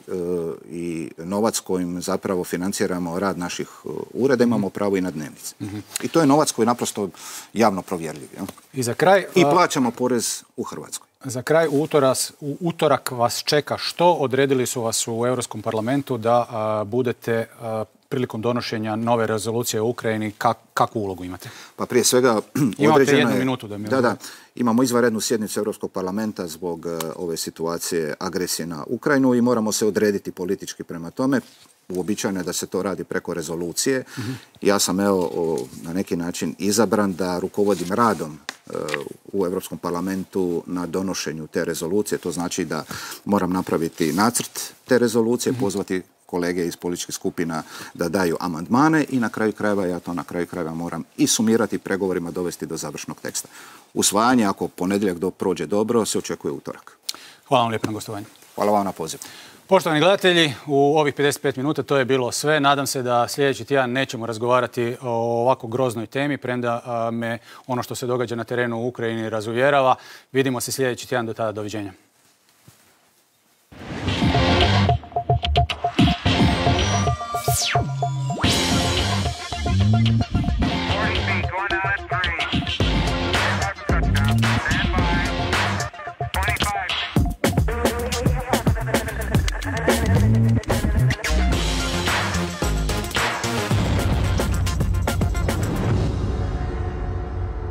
i, novac kojim zapravo financiramo rad naših ureda, mhm. imamo pravo i na dnevnice. Mhm. I to je novac koji je naprosto javno provjerljiv. I za kraj... I plaćamo porez u Hrvatskoj. Za kraj, u, u utorak vas čeka što? Odredili su vas u Europskom parlamentu da budete prilikom donošenja nove rezolucije u Ukrajini, kakvu ulogu imate? Pa prije svega Imate jednu minutu da mi Da, da. Imamo izvanrednu sjednicu Europskog parlamenta zbog e, ove situacije agresije na Ukrajinu i moramo se odrediti politički prema tome. Uobičajeno je da se to radi preko rezolucije. Mhm. Ja sam evo na neki način izabran da rukovodim radom e, u Europskom parlamentu na donošenju te rezolucije. To znači da moram napraviti nacrt te rezolucije, mhm. pozvati kolege iz političkih skupina da daju amandmane i na kraju krajeva ja to na kraju krajeva moram i sumirati pregovorima dovesti do završnog teksta. Usvajanje ako ponedjeljak do prođe dobro se očekuje utorak. Hvala vam lijepo na gostovanju. Hvala vam na poziv. Poštovani gledatelji, u ovih 55 minuta to je bilo sve. Nadam se da sljedeći tjedan nećemo razgovarati o ovako groznoj temi, premda me ono što se događa na terenu u Ukrajini razuvjerava. Vidimo se sljedeći tjedan do tada. Doviđenja.